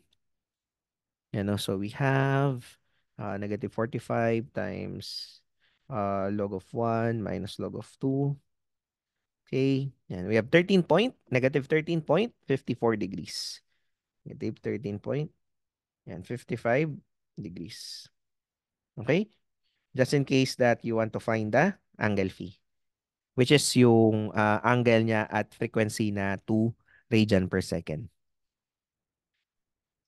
Yan no, so we have uh, negative 45 times uh, log of 1 minus log of 2. Okay, yan. We have 13 point, negative 13 point, 54 degrees. Negative 13 Yan, 55 degrees. Okay? Just in case that you want to find the angle phi. Which is yung uh, angle niya at frequency na 2 radian per second.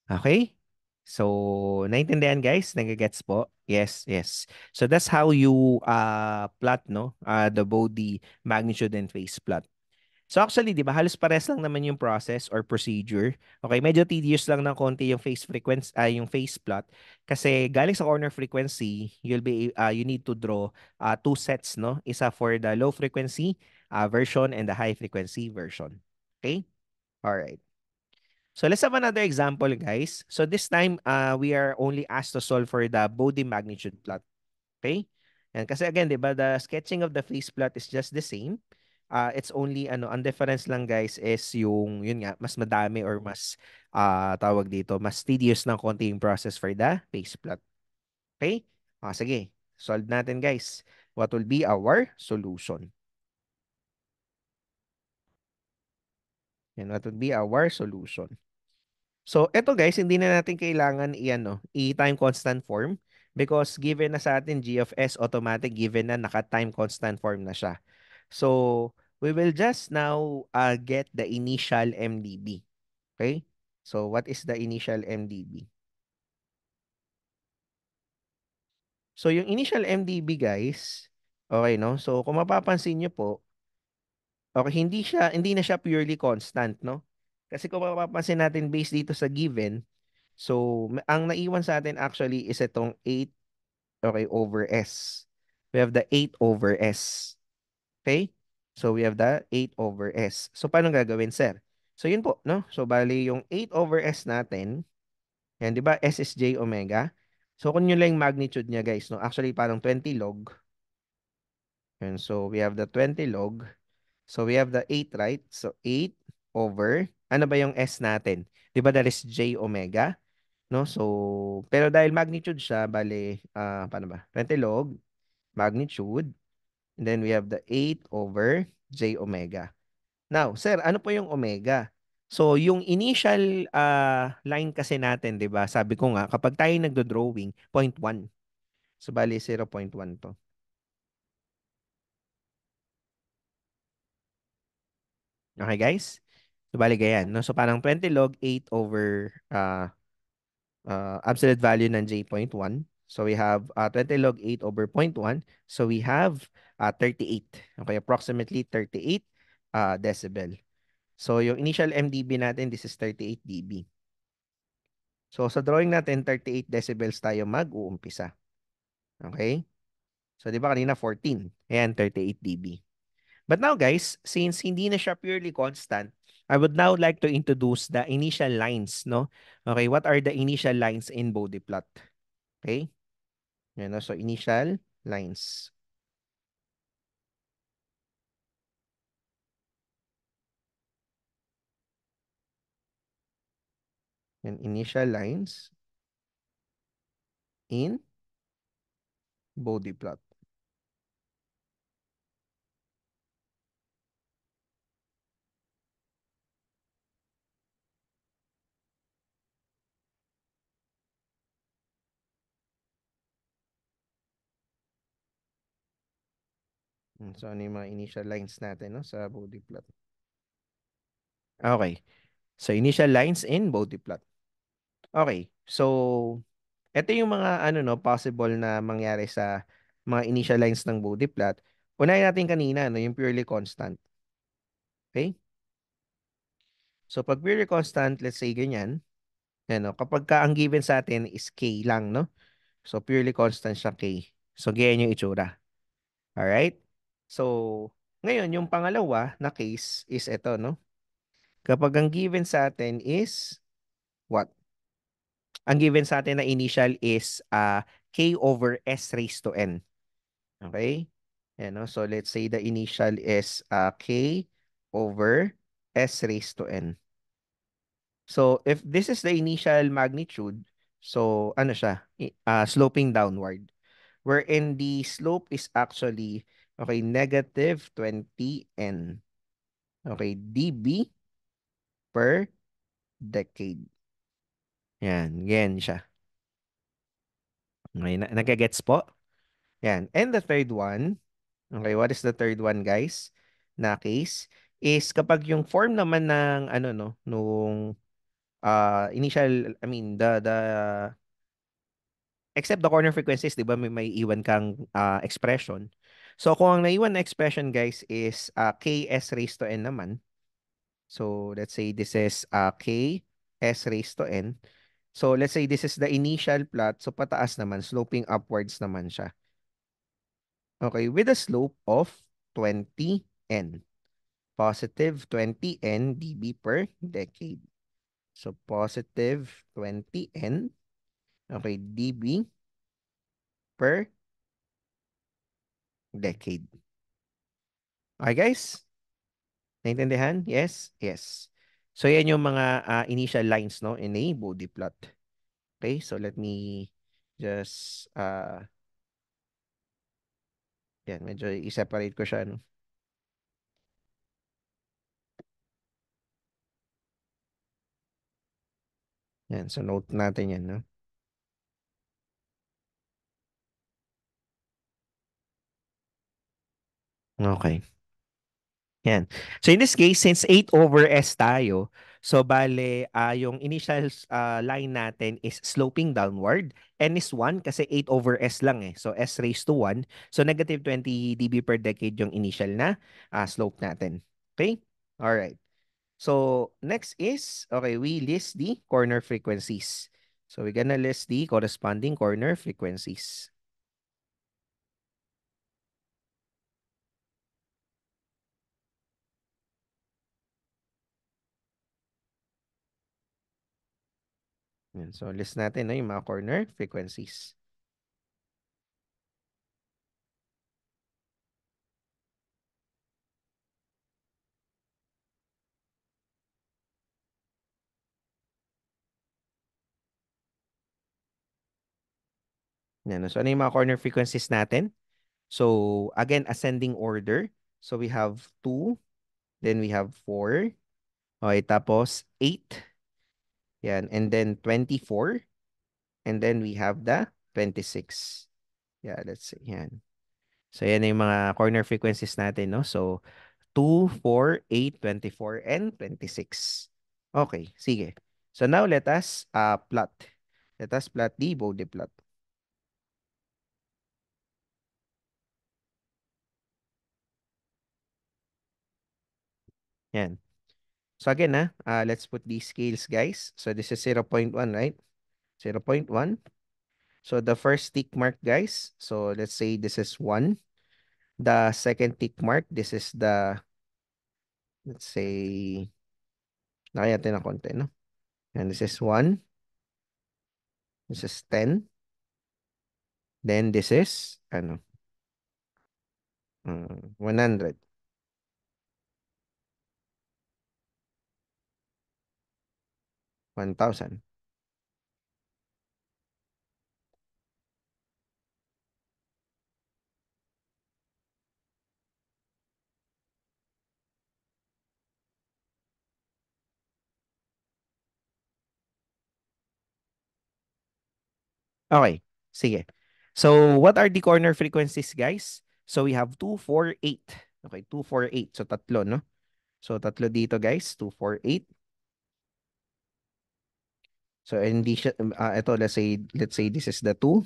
Okay? So, naintindihan guys? Nagagets po? Yes, yes. So, that's how you uh, plot no uh, the body magnitude and phase plot. So actually, di ba, halos pares lang naman yung process or procedure. Okay, medyo tedious lang ng konti yung face frequency, uh, yung face plot. Kasi galing sa corner frequency, you'll be, uh, you need to draw uh, two sets, no? Isa for the low frequency uh, version and the high frequency version. Okay? All right. So let's have another example, guys. So this time, uh, we are only asked to solve for the body magnitude plot. Okay? And kasi again, di ba, the sketching of the phase plot is just the same uh, it's only ano ang difference lang guys is yung yun nga mas madami or mas uh, tawag dito mas tedious ng konti yung process for the face plot okay ah sige solve natin guys what will be our solution and what will be our solution so eto guys hindi na natin kailangan i-ano i-time constant form because given na sa atin g of s automatic given na naka time constant form na siya. So we will just now uh, get the initial MDB. Okay? So what is the initial MDB? So yung initial MDB guys, okay no? So kung mapapansin niyo po, okay hindi siya hindi na siya purely constant, no? Kasi kung mapapansin natin based dito sa given, so ang naiwan sa atin actually is itong 8 okay over s. We have the 8 over s. Okay? So we have the 8 over S. So paano gagawin, sir? So yun po, no? So bali yung 8 over S natin, yan, di ba? S is J omega. So kung yun lang yung magnitude niya, guys, no? Actually, parang 20 log. And so we have the 20 log. So we have the 8, right? So 8 over, ano ba yung S natin? Di ba that is J omega? No? So, pero dahil magnitude siya, bali, uh, paano ba? 20 log, magnitude, And then we have the 8 over j omega. Now, sir, ano po yung omega? So, yung initial uh, line kasi natin, di ba? Sabi ko nga, kapag tayo nagdo-drawing, 0.1. So, bali 0.1 to. Okay, guys? So, bali ganyan. No? So, parang 20 log 8 over uh, uh, absolute value ng j.1 So we have uh, 20 log 8 over 0.1. So we have uh, 38. Okay, approximately 38 uh, decibel. So yung initial MDB natin, this is 38 dB. So sa drawing natin, 38 decibels tayo mag-uumpisa. Okay? So di ba kanina 14? Ayan, 38 dB. But now guys, since hindi na siya purely constant, I would now like to introduce the initial lines, no? Okay, what are the initial lines in Bode plot? Okay? And also so initial lines. And initial lines in body plot. Hmm, so, ano yung mga initial lines natin no, sa body plot. Okay. So, initial lines in body plot. Okay. So, ito yung mga ano no, possible na mangyari sa mga initial lines ng body plot. Unahin natin kanina, no, yung purely constant. Okay? So, pag purely constant, let's say ganyan. Ano, kapag ka ang given sa atin is k lang, no? So, purely constant siya k. So, ganyan yung itsura. Alright? So, ngayon, yung pangalawa na case is ito, no? Kapag ang given sa atin is what? Ang given sa atin na initial is uh, k over s raised to n. Okay? Ayan, no? So, let's say the initial is uh, k over s raised to n. So, if this is the initial magnitude, so ano siya? Uh, sloping downward. Wherein the slope is actually Okay, negative 20N. Okay, DB per decade. Yan, yan siya. Okay, nagagets po? Yan. And the third one, okay, what is the third one, guys? Na case is kapag yung form naman ng ano no, nung uh, initial, I mean, the the except the corner frequencies, 'di ba, may may iwan kang uh, expression. So kung ang naiwan na expression guys is uh, ah, ks raised to n naman. So let's say this is uh, k s raised to n. So let's say this is the initial plot. So pataas naman, sloping upwards naman siya. Okay, with a slope of 20n. Positive 20n dB per decade. So positive 20n, okay, dB per decade. Okay guys? Naintindihan? Yes? Yes. So yan yung mga uh, initial lines no in a body plot. Okay? So let me just uh yan, medyo i-separate ko siya no. Yan, so note natin yan no. Okay. Yan. So in this case, since 8 over S tayo, so bale, uh, yung initial uh, line natin is sloping downward. N is 1 kasi 8 over S lang eh. So S raised to 1. So negative 20 dB per decade yung initial na uh, slope natin. Okay? Alright. So next is, okay, we list the corner frequencies. So we're gonna list the corresponding corner frequencies. Yan. So, list natin no, yung mga corner frequencies. Yan. So, ano yung mga corner frequencies natin? So, again, ascending order. So, we have 2. Then, we have 4. Okay, tapos 8. Yan. And then 24. And then we have the 26. Yeah, that's it. Yan. So, yan yung mga corner frequencies natin, no? So, 2, 4, 8, 24, and 26. Okay, sige. So, now let us uh, plot. Let us plot the Bode plot. Yan. So again, ah, uh, let's put these scales, guys. So this is 0 0.1, right? 0 0.1. So the first tick mark, guys. So let's say this is 1. The second tick mark, this is the, let's say, nakayatin na konti, no? And this is 1. This is 10. Then this is, ano, hmm, 100. 1,000. Okay, sige. So, what are the corner frequencies, guys? So, we have 2, 4, 8. Okay, 2, 4, 8. So, tatlo, no? So, tatlo dito, guys. 2, 4, 8. So hindi siya uh, ah, ito let's say let's say this is the 2.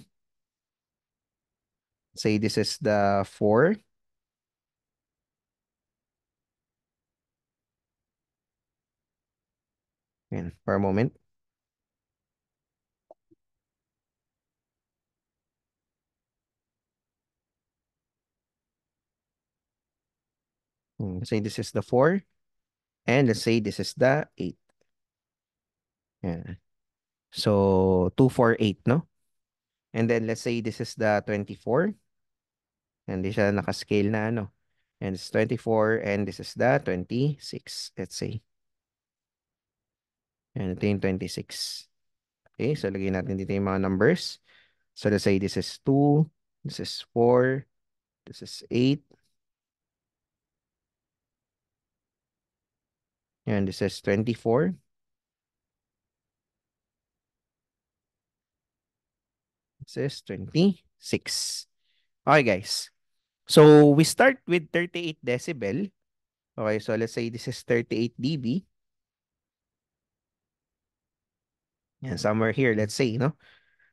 Say this is the 4. And for a moment. Let's hmm, say this is the 4. And let's say this is the 8. Yeah. So 248, no? And then let's say this is the 24. Hindi siya naka-scale na ano. And it's 24 and this is the 26, let's say. And ito yung 26. Okay, so lagay natin dito yung mga numbers. So let's say this is 2, this is 4, this is 8. And this is 24. is 26. Okay, guys. So we start with 38 decibel. Okay, so let's say this is 38 dB. Yan, somewhere here, let's say, no?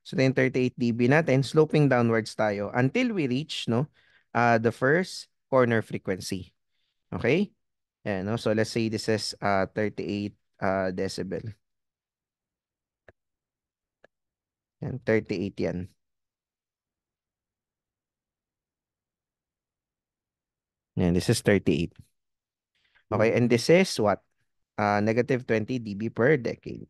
So then 38 dB natin, sloping downwards tayo until we reach, no? Uh, the first corner frequency. Okay? Yan, no? So let's say this is uh, 38 uh, decibel. Yan, 38 yan. Yan, this is 38. Okay, and this is what? Uh, negative 20 dB per decade.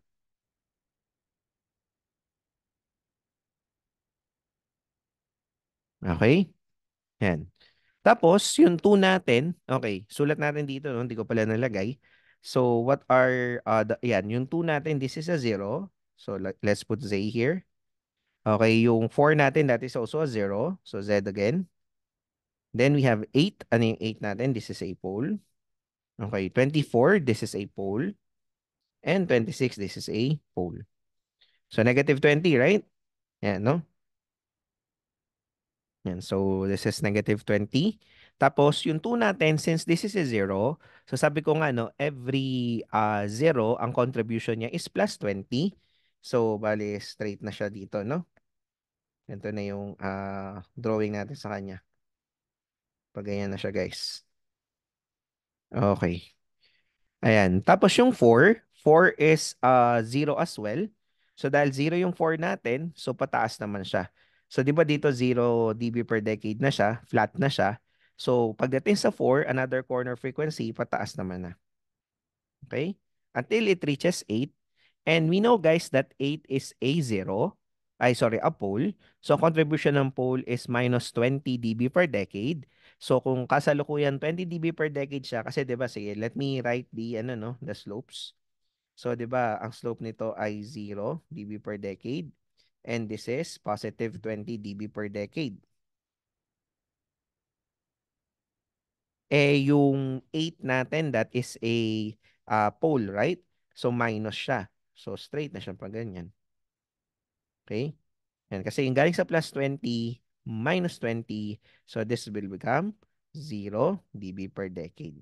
Okay? Yan. Tapos, yung 2 natin, okay, sulat natin dito, no? hindi ko pala nalagay. So, what are, uh, the, yan, yung 2 natin, this is a 0. So, let's put Z here. Okay, yung 4 natin, that is also a 0. So z again. Then we have 8. Ano yung 8 natin? This is a pole. Okay, 24, this is a pole. And 26, this is a pole. So negative 20, right? Yan, no? Yan, so this is negative 20. Tapos yung 2 natin, since this is a 0, so sabi ko nga, no, every uh, ah, 0, ang contribution niya is plus 20. So, bali, straight na siya dito, no? Ito na yung uh, drawing natin sa kanya. Pag ganyan na siya, guys. Okay. Ayan. Tapos yung 4, 4 is uh, ah, 0 as well. So dahil 0 yung 4 natin, so pataas naman siya. So di ba dito 0 dB per decade na siya, flat na siya. So pagdating sa 4, another corner frequency, pataas naman na. Okay? Until it reaches 8. And we know guys that 8 is A0 ay sorry, a pole. So contribution ng pole is minus 20 dB per decade. So kung kasalukuyan 20 dB per decade siya kasi 'di ba sige, let me write the ano no, the slopes. So 'di ba, ang slope nito ay 0 dB per decade and this is positive 20 dB per decade. Eh yung 8 natin that is a uh, pole, right? So minus siya. So straight na siya pag ganyan. Okay? Yan. Kasi yung galing sa plus 20, minus 20. So this will become 0 dB per decade.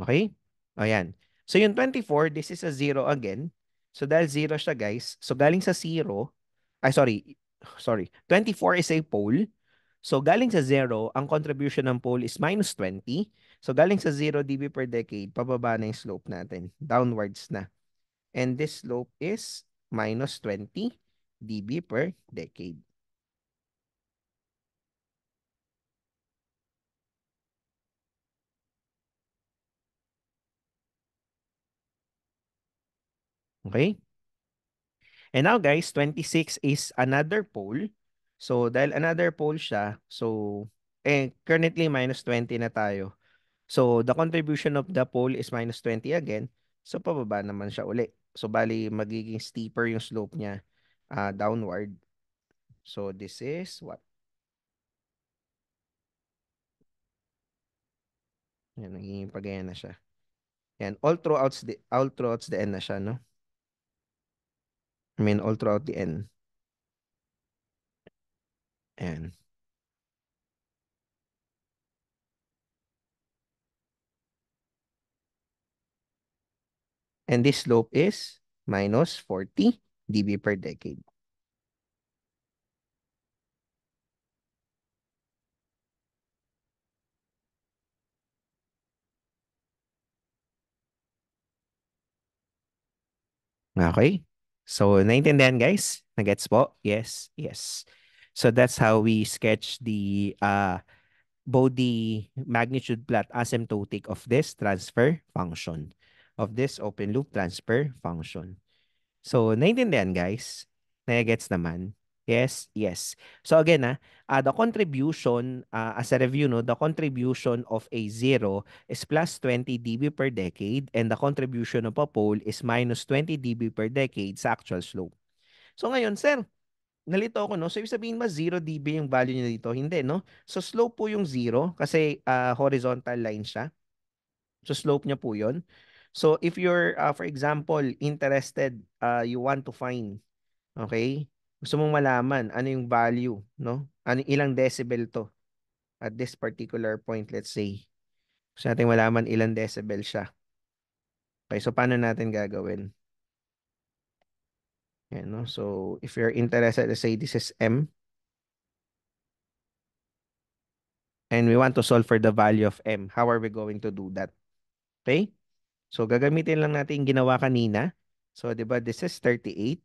Okay? Ayan. So yung 24, this is a 0 again. So dahil 0 siya guys, so galing sa 0, ay sorry, sorry, 24 is a pole. So galing sa zero, ang contribution ng pole is minus 20. So galing sa zero dB per decade, pababa na yung slope natin. Downwards na. And this slope is minus 20 dB per decade. Okay? And now guys, 26 is another pole. So dahil another pole siya, so eh, currently minus 20 na tayo. So the contribution of the pole is minus 20 again. So pababa naman siya uli. So bali magiging steeper yung slope niya uh, downward. So this is what? Yan, naging pagaya na siya. Yan, all throughout the, all throughout the end na siya, no? I mean, all throughout the end. And And this slope is minus 40 dB per decade. Okay. So, naintindihan guys? Nag-gets po? Yes, yes. So, that's how we sketch the uh, body magnitude plot asymptotic of this transfer function. Of this open loop transfer function. So, naintindihan guys? Nag-gets naman? Yes, yes. So again, ah, uh, the contribution uh, as a review, no, the contribution of a zero is plus 20 dB per decade and the contribution of a pole is minus 20 dB per decade sa actual slope. So ngayon, sir, nalito ako, no? So, ibig sabihin ba 0 dB yung value niya dito? Hindi, no? So, slope po yung 0 kasi uh, horizontal line siya. So, slope niya po yun. So, if you're, uh, for example, interested, uh, you want to find, okay, gusto mong malaman ano yung value, no? Ano ilang decibel to at this particular point, let's say. Gusto natin malaman ilang decibel siya. Okay, so paano natin gagawin? Yan, no? So, if you're interested, let's say this is M. And we want to solve for the value of M. How are we going to do that? Okay? So, gagamitin lang natin yung ginawa kanina. So, di ba, this is 38.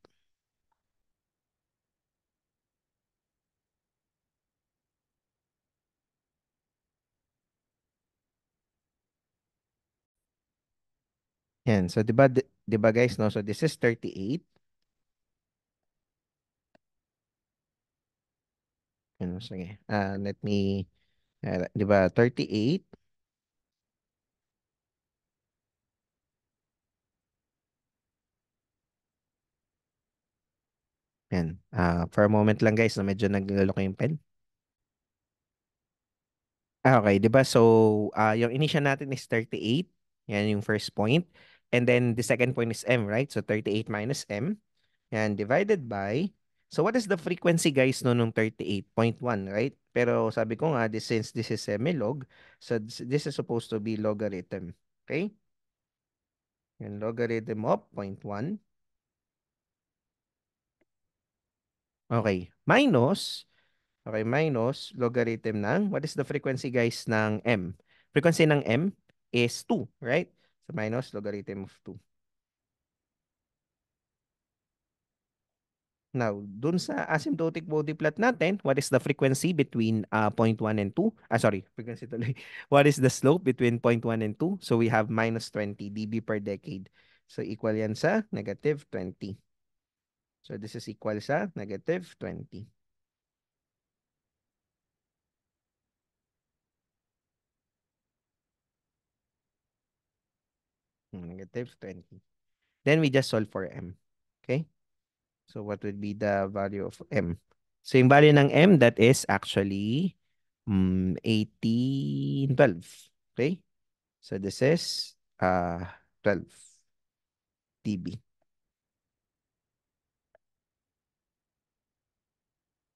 Yan. So, di ba, di, di ba guys, no? So, this is 38. Ano, sige. Uh, let me, uh, di ba, 38. Yan. Uh, for a moment lang guys, no, medyo naglalo ko yung pen. okay, 'di ba? So, uh, yung initial natin is 38. Yan yung first point. And then the second point is m, right? So 38 minus m. And divided by, so what is the frequency guys no nung 38.1, right? Pero sabi ko nga, this, since this is semi-log, so this, this is supposed to be logarithm, okay? And logarithm of 0.1. Okay, minus, okay, minus logarithm ng, what is the frequency guys ng m? Frequency ng m is 2, right? So minus logarithm of 2. Now, dun sa asymptotic body plot natin, what is the frequency between uh, 0.1 and 2? Ah, sorry, frequency tuloy. [LAUGHS] What is the slope between 0.1 and 2? So we have minus 20 dB per decade. So equal yan sa negative 20. So this is equal sa negative 20. Mm, negative 20. Then we just solve for m. Okay? So what would be the value of m? So yung value ng m, that is actually um, 18, 12. Okay? So this is uh, 12 dB.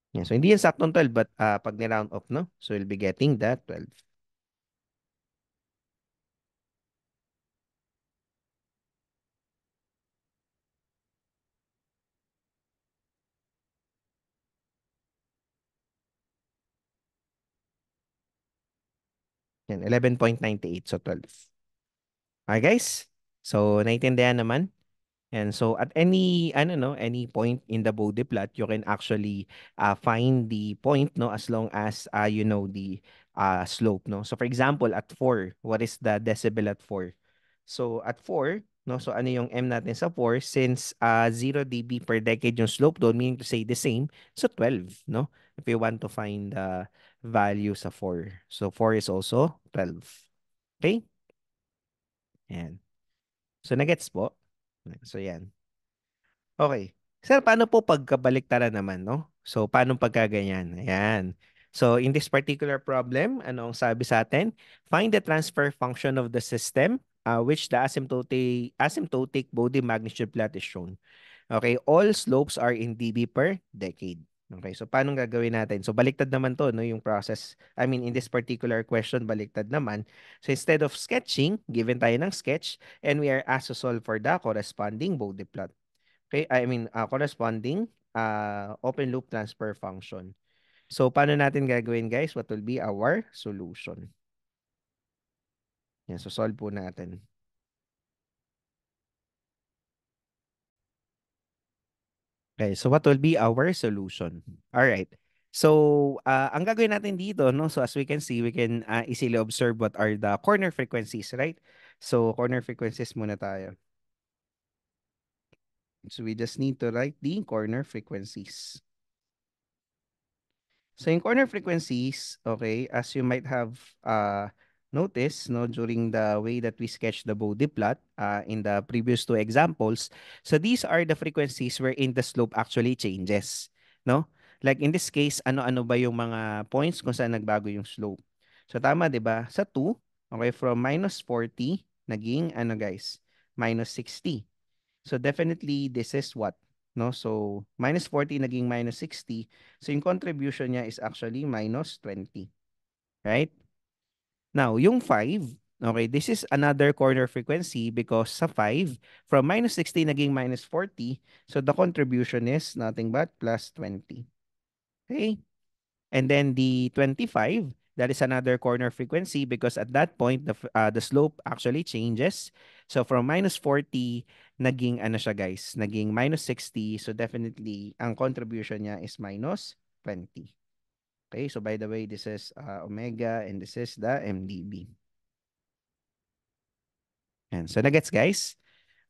Yeah, so hindi yan saktong 12 but uh, pag ni-round off, no? So we'll be getting that 12. Yan, 11.98. So, 12. Alright, guys? So, naintindihan naman. And so, at any, ano, no, any point in the Bode plot, you can actually uh, find the point, no, as long as, uh, you know, the uh, slope, no? So, for example, at 4, what is the decibel at 4? So, at 4, no? So, ano yung M natin sa 4? Since uh, 0 dB per decade yung slope doon, meaning to say the same, so 12, no? If you want to find the uh, value sa 4. So 4 is also 12. Okay? Yan. So nagets po. So yan. Okay. Sir, paano po pagkabaliktaran naman, no? So paano pagkaganyan? Ayan. So in this particular problem, ano ang sabi sa atin? Find the transfer function of the system uh, which the asymptotic, asymptotic body magnitude plot is shown. Okay, all slopes are in dB per decade. Okay, so paano gagawin natin? So baliktad naman to, no, yung process. I mean, in this particular question, baliktad naman. So instead of sketching, given tayo ng sketch, and we are asked to solve for the corresponding Bode plot. Okay, I mean, uh, corresponding uh, open loop transfer function. So paano natin gagawin guys? What will be our solution? Yeah, so solve po natin. Okay, so what will be our solution? All right. So, uh, ang gagawin natin dito, no? So, as we can see, we can uh, easily observe what are the corner frequencies, right? So, corner frequencies muna tayo. So, we just need to write the corner frequencies. So, in corner frequencies, okay, as you might have uh, notice no during the way that we sketch the Bode plot uh, in the previous two examples so these are the frequencies wherein the slope actually changes no like in this case ano-ano ba yung mga points kung saan nagbago yung slope so tama 'di ba sa 2 okay from minus -40 naging ano guys minus -60 so definitely this is what no so minus -40 naging minus -60 so yung contribution niya is actually minus -20 right Now, yung 5, okay, this is another corner frequency because sa 5, from minus 60 naging minus 40. So the contribution is nothing but plus 20. Okay? And then the 25, that is another corner frequency because at that point, the, uh, the slope actually changes. So from minus 40, naging ano siya guys, naging minus 60. So definitely, ang contribution niya is minus 20. Okay, so by the way, this is uh, omega and this is the MDB. And so nagets guys.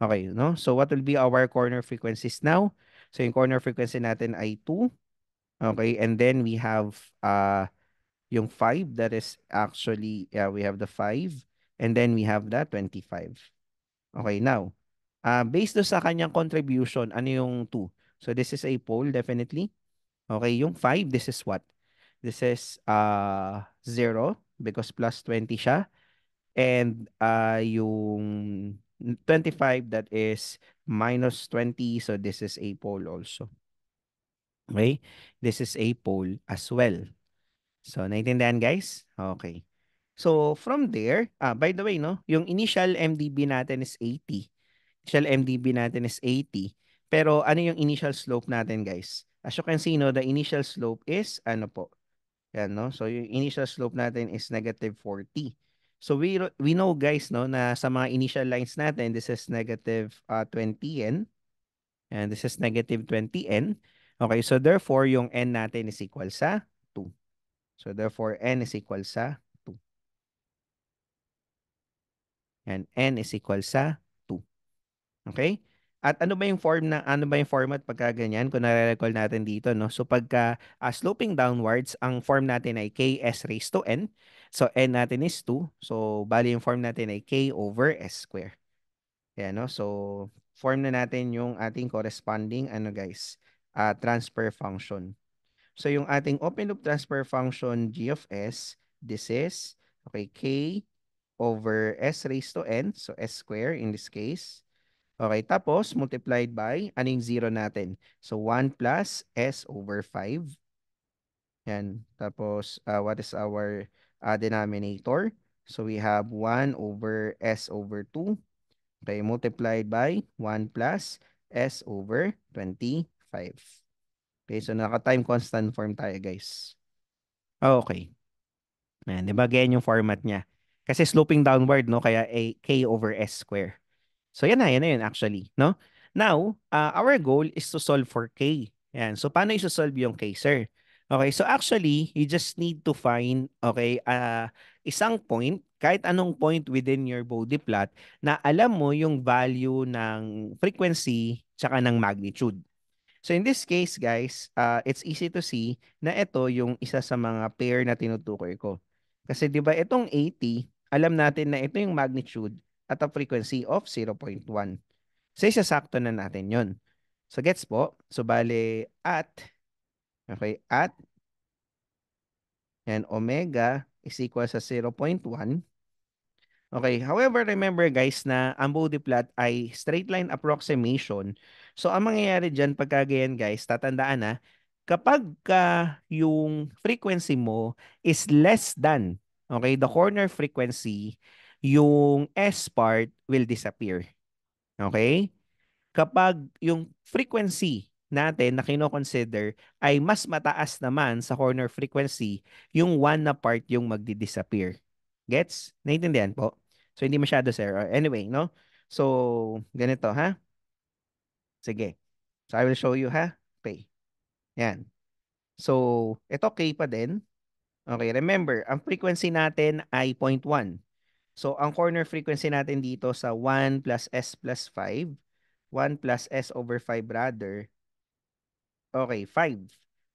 Okay, no? So what will be our corner frequencies now? So yung corner frequency natin ay 2. Okay, and then we have uh, yung 5 that is actually, yeah, we have the 5. And then we have the 25. Okay, now, uh, based do sa kanyang contribution, ano yung 2? So this is a pole, definitely. Okay, yung 5, this is what? This is uh, ah, 0 because plus 20 siya. And uh, yung 25 that is minus 20. So this is a pole also. Okay? This is a pole as well. So naintindihan guys? Okay. So from there, ah, by the way, no, yung initial MDB natin is 80. Initial MDB natin is 80. Pero ano yung initial slope natin guys? As you can see, no, the initial slope is ano po? Yan, no? So, yung initial slope natin is negative 40. So, we, we know, guys, no, na sa mga initial lines natin, this is negative uh, 20n. And this is negative 20n. Okay, so therefore, yung n natin is equal sa 2. So, therefore, n is equal sa 2. And n is equal sa 2. Okay? At ano ba yung form na ano ba yung format pagka ganyan kung nare-recall natin dito no. So pagka uh, sloping downwards, ang form natin ay Ks raised to n. So n natin is 2. So bali yung form natin ay K over S square. Ayan no. So form na natin yung ating corresponding ano guys, uh, transfer function. So yung ating open loop transfer function G of S, this is okay K over S raised to n, so S square in this case Okay, tapos multiplied by, ano yung zero natin? So 1 plus s over 5. Yan. Tapos uh, what is our uh, denominator? So we have 1 over s over 2. Okay, multiplied by 1 plus s over 25. Okay, so naka-time constant form tayo guys. Okay. Yan, di ba? Ganyan yung format niya. Kasi sloping downward, no? Kaya a, k over s square. So yan na, yan na yun actually. No? Now, uh, our goal is to solve for K. Yan. So paano isosolve yung K, sir? Okay, so actually, you just need to find, okay, uh, isang point, kahit anong point within your body plot na alam mo yung value ng frequency tsaka ng magnitude. So in this case, guys, uh, it's easy to see na ito yung isa sa mga pair na tinutukoy ko. Kasi 'di ba itong 80, alam natin na ito yung magnitude at a frequency of 0.1. So, isasakto na natin yon. So, gets po? So, bali, at, okay, at, and omega is equal sa 0.1. Okay, however, remember guys na ang body plot ay straight line approximation. So, ang mangyayari dyan pagka guys, tatandaan na, kapag uh, yung frequency mo is less than, okay, the corner frequency, yung S part will disappear. Okay? Kapag yung frequency natin na kinoconsider ay mas mataas naman sa corner frequency, yung 1 na part yung magdi-disappear. Gets? Naintindihan po? So, hindi masyado, sir. Uh, anyway, no? So, ganito, ha? Sige. So, I will show you, ha? Okay. Yan. So, ito K pa din. Okay, remember, ang frequency natin ay 0.1. So, ang corner frequency natin dito sa 1 plus s plus 5, 1 plus s over 5 rather, okay, 5.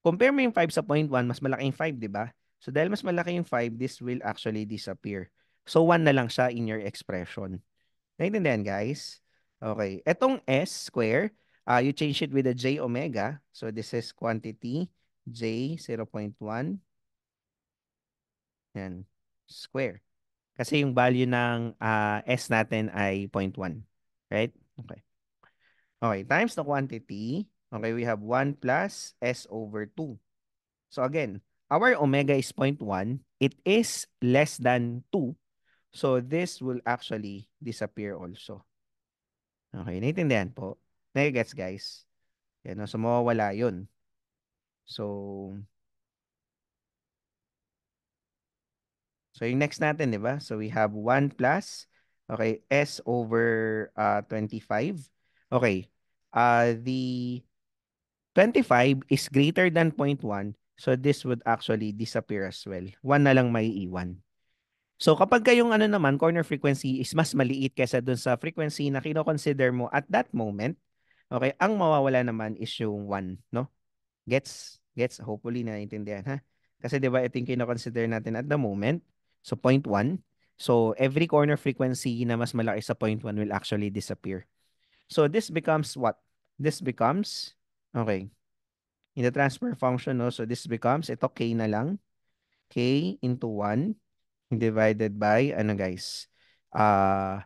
Compare mo yung 5 sa 0.1, mas malaki yung 5, di ba? So, dahil mas malaki yung 5, this will actually disappear. So, 1 na lang siya in your expression. Naintindihan, guys? Okay. Etong s square, uh, you change it with a j omega. So, this is quantity j 0.1 yan, square. Kasi yung value ng uh, S natin ay 0.1. Right? Okay. Okay, times the quantity. Okay, we have 1 plus S over 2. So again, our omega is 0.1. It is less than 2. So this will actually disappear also. Okay, naiintindihan po. Nagigets guys. Yan, so mawawala yun. So, So yung next natin, di ba? So we have 1 plus, okay, S over uh, 25. Okay, uh, the 25 is greater than 0.1, so this would actually disappear as well. 1 na lang may iwan. So kapag yung ano naman, corner frequency is mas maliit kesa dun sa frequency na kino-consider mo at that moment, okay, ang mawawala naman is yung 1, no? Gets? Gets? Hopefully naiintindihan, ha? Kasi 'di ba ito yung kino-consider natin at the moment. So 0.1. So every corner frequency na mas malaki sa 0.1 will actually disappear. So this becomes what? This becomes, okay, in the transfer function, no? so this becomes, ito k na lang, k into 1 divided by, ano guys, uh,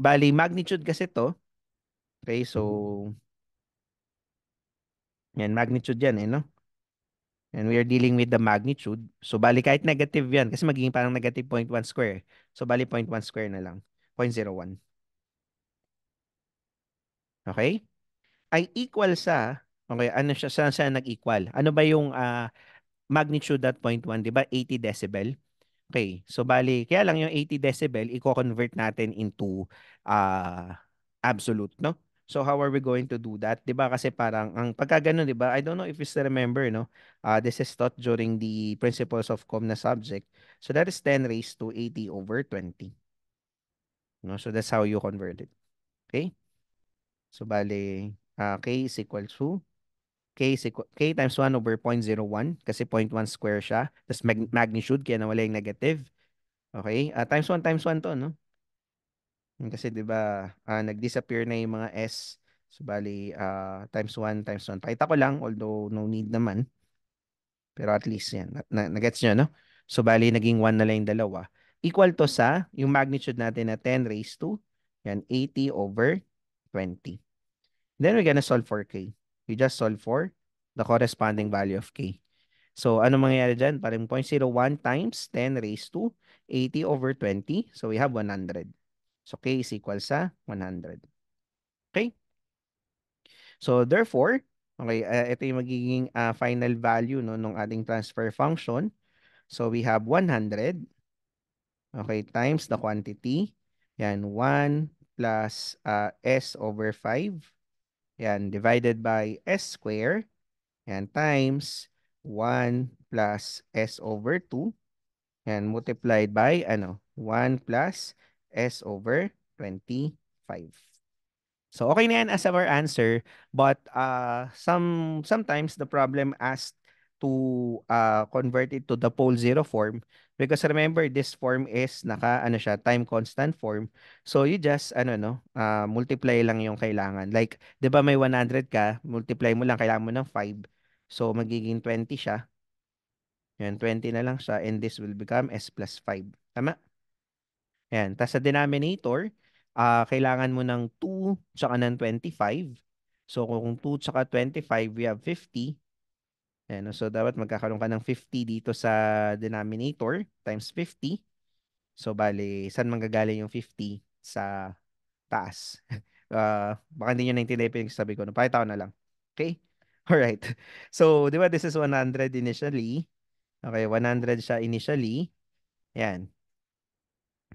bali magnitude kasi to, okay, so, mm-hmm. yan, magnitude yan eh, no? And we are dealing with the magnitude. So bali kahit negative yan kasi magiging parang negative 0.1 square. Eh. So bali 0.1 square na lang. 0.01. Okay? Ay equal sa, okay, ano siya, saan siya nag-equal? Ano ba yung uh, magnitude at 0.1, di ba? 80 decibel. Okay, so bali, kaya lang yung 80 decibel, i-convert natin into uh, absolute, no? So how are we going to do that? 'Di ba kasi parang ang pagkagano 'di ba? I don't know if you still remember no. Uh, this is taught during the principles of COM na subject. So that is 10 raised to 80 over 20. No, so that's how you convert it. Okay? So bale uh, k is equal to k is equal, k times 1 over 0.01 kasi 0.1 square siya. Tapos mag magnitude kaya nawala yung negative. Okay? Uh, times 1 times 1 to no. Hmm, kasi 'di ba, uh, nag-disappear na 'yung mga S. So bali uh, ah, times 1 times 1. Pakita ko lang although no need naman. Pero at least 'yan. Na, na niyo no? So bali naging 1 na lang 'yung dalawa. Equal to sa yung magnitude natin na 10 raised to yan 80 over 20. Then we're gonna solve for k. We just solve for the corresponding value of k. So, ano mangyayari dyan? Parang 0.01 times 10 raised to 80 over 20. So, we have 100. So K is equal sa 100. Okay? So therefore, okay, uh, ito yung magiging uh, final value no, ng ating transfer function. So we have 100, okay, times the quantity. Yan, 1 plus uh, S over 5. Yan, divided by S square. Yan, times 1 plus S over 2. and multiplied by, ano, 1 plus S over 25. So okay na yan as our answer, but uh, some sometimes the problem asked to uh, convert it to the pole zero form because remember this form is naka ano siya time constant form so you just ano no uh, multiply lang yung kailangan like 'di ba may 100 ka multiply mo lang kailangan mo ng 5 so magiging 20 siya yan 20 na lang siya and this will become s plus 5 tama Ayan. Tapos sa denominator, uh, kailangan mo ng 2 tsaka ng 25. So kung 2 tsaka 25, we have 50. Ayan. So dapat magkakaroon ka ng 50 dito sa denominator times 50. So bali, saan manggagaling yung 50 sa taas? uh, [LAUGHS] baka hindi nyo naintindihan yung sabi ko. Napakita ko na lang. Okay? [LAUGHS] Alright. So, di ba this is 100 initially? Okay, 100 siya initially. Ayan.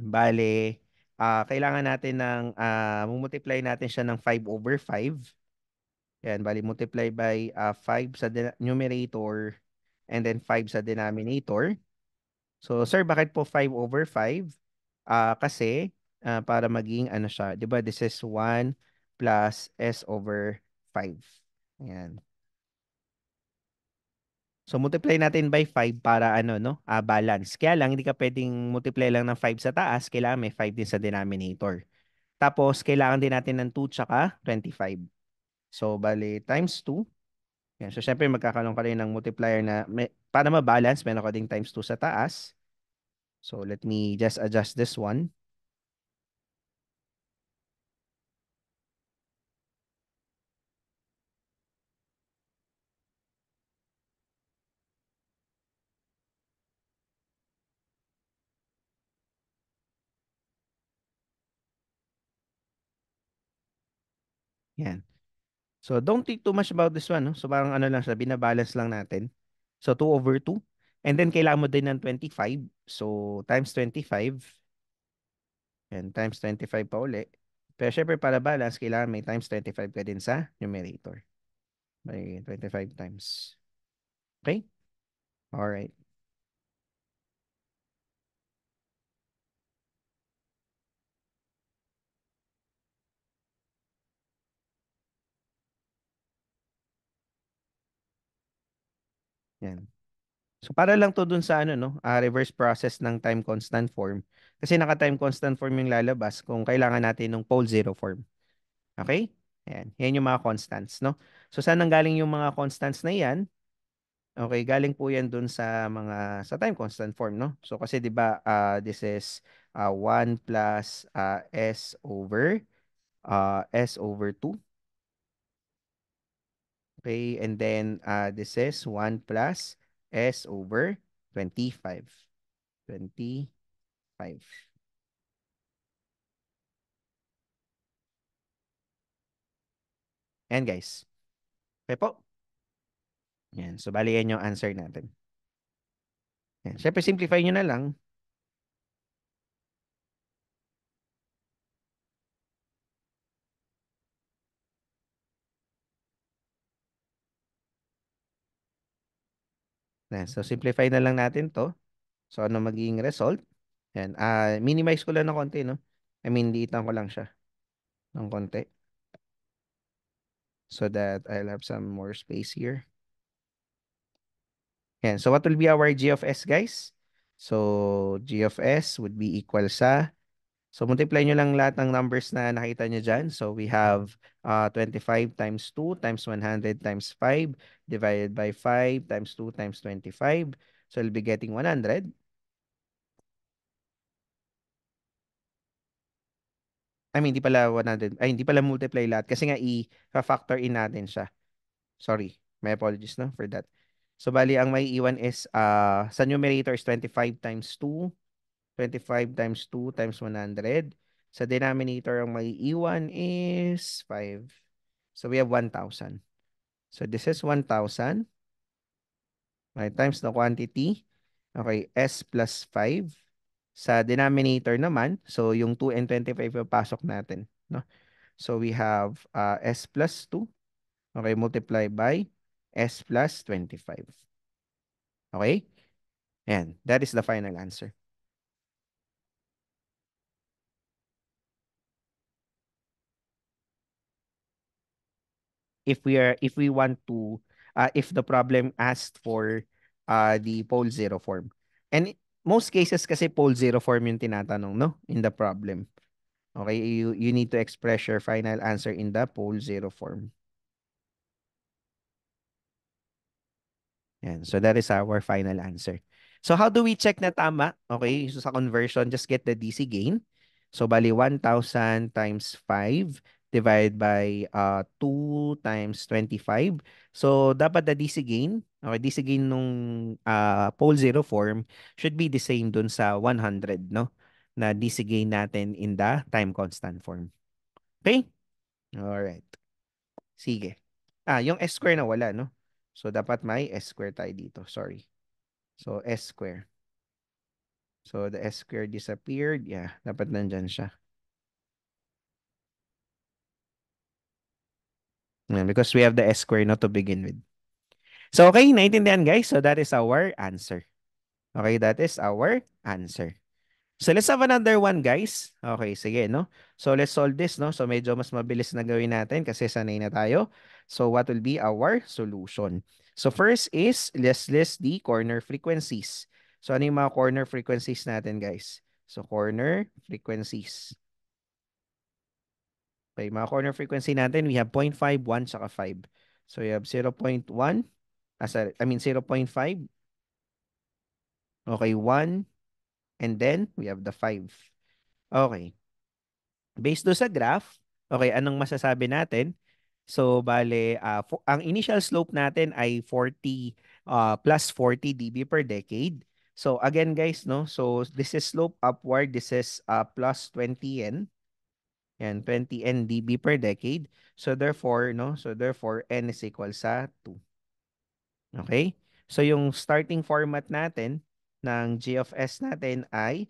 Bale, uh, kailangan natin ng, uh, ah, multiply natin siya ng 5 over 5. Yan, bali multiply by uh, ah, 5 sa numerator and then 5 sa denominator. So, sir, bakit po 5 over 5? Uh, kasi, uh, para maging ano siya, di ba, this is 1 plus s over 5. Ayan. So multiply natin by 5 para ano no, uh, balance. Kaya lang hindi ka pwedeng multiply lang ng 5 sa taas, kailangan may 5 din sa denominator. Tapos kailangan din natin ng 2 tsaka 25. So bali times 2. Yan. So syempre magkakaroon ka rin ng multiplier na may, para ma-balance, meron ka ding times 2 sa taas. So let me just adjust this one. Yan. So, don't think too much about this one. No? So, parang ano lang siya, binabalance lang natin. So, 2 over 2. And then, kailangan mo din ng 25. So, times 25. And times 25 pa uli. Pero syempre, para balance, kailangan may times 25 ka din sa numerator. May 25 times. Okay? Alright. Yan. So para lang to dun sa ano no, uh, reverse process ng time constant form. Kasi naka time constant form yung lalabas kung kailangan natin ng pole zero form. Okay? Ayan. Yan yung mga constants, no? So saan nanggaling yung mga constants na yan? Okay, galing po yan dun sa mga sa time constant form, no? So kasi 'di ba uh, this is uh, ah, 1 plus uh, s over uh, s over 2 Okay, and then uh, this is 1 plus S over 25. 25. And guys. Okay Yan, So, bali yan yung answer natin. Yan, Siyempre, simplify nyo na lang. Ayan. So, simplify na lang natin to. So, ano magiging result? Yan. Uh, ah, minimize ko lang ng konti, no? I mean, liitan ko lang siya ng konti. So that I'll have some more space here. Ayan. So, what will be our G of S, guys? So, G of S would be equal sa So multiply nyo lang lahat ng numbers na nakita nyo dyan. So we have uh, 25 times 2 times 100 times 5 divided by 5 times 2 times 25. So we'll be getting 100. I mean, hindi pala 100. Ay, hindi pala multiply lahat. Kasi nga, i-factor in natin siya. Sorry. My apologies no, for that. So, bali, ang may iwan is, uh, sa numerator is 25 times 2 25 times 2 times 100. Sa denominator, ang maiiwan is 5. So we have 1,000. So this is 1,000. Right, times the quantity. Okay, S plus 5. Sa denominator naman, so yung 2 and 25 papasok natin. No? So we have uh, S plus 2. Okay, multiply by S plus 25. Okay? And that is the final answer. if we are if we want to uh, if the problem asked for uh, the pole zero form. And most cases kasi pole zero form yung tinatanong no in the problem. Okay, you you need to express your final answer in the pole zero form. Yan. So that is our final answer. So how do we check na tama? Okay, so sa conversion, just get the DC gain. So bali 1,000 times 5 divide by uh, 2 times 25. So, dapat the DC gain, okay, DC gain nung uh, pole zero form should be the same dun sa 100, no? Na DC gain natin in the time constant form. Okay? Alright. Sige. Ah, yung S square na wala, no? So, dapat may S square tayo dito. Sorry. So, S square. So, the S square disappeared. Yeah, dapat nandyan siya. Because we have the S square not to begin with. So, okay, naintindihan guys. So, that is our answer. Okay, that is our answer. So, let's have another one guys. Okay, sige, no? So, let's solve this, no? So, medyo mas mabilis na gawin natin kasi sanay na tayo. So, what will be our solution? So, first is, let's list the corner frequencies. So, ano yung mga corner frequencies natin guys? So, corner frequencies. Okay, mga corner frequency natin, we have 0.5, 1, saka 5. So you have 0.1, as ah, sorry, I mean 0.5, okay, 1, and then we have the 5. Okay. Based do sa graph, okay, anong masasabi natin? So, bale, uh, ah, for, ang initial slope natin ay 40, uh, ah, plus 40 dB per decade. So, again guys, no? so this is slope upward, this is uh, plus 20 N. Yan, 20 NDB per decade. So therefore, no? So therefore, N is equal sa 2. Okay? So yung starting format natin ng G of S natin ay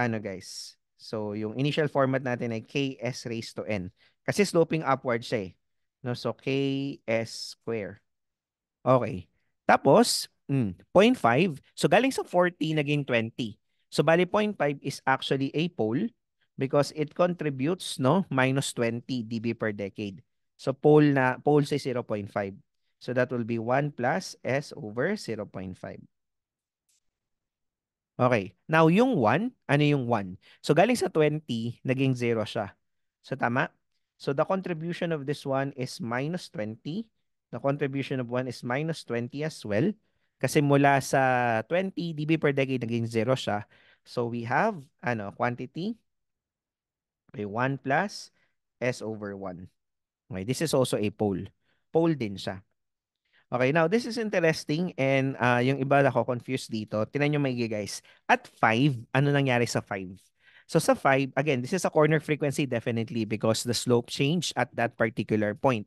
ano guys? So yung initial format natin ay Ks raised to N. Kasi sloping upward siya eh. No? So Ks square. Okay. Tapos, mm, 0.5. So galing sa 40 naging 20. So bali 0.5 is actually a pole because it contributes no minus 20 dB per decade. So pole na pole sa 0.5. So that will be 1 plus S over 0.5. Okay. Now, yung 1, ano yung 1? So, galing sa 20, naging 0 siya. So, tama? So, the contribution of this one is minus 20. The contribution of 1 is minus 20 as well. Kasi mula sa 20 dB per decade, naging 0 siya. So, we have ano quantity Okay, 1 plus S over 1. Okay, this is also a pole. Pole din siya. Okay, now this is interesting and uh, yung iba ako confused dito. Tinan nyo maigi guys. At 5, ano nangyari sa 5? So sa 5, again, this is a corner frequency definitely because the slope changed at that particular point.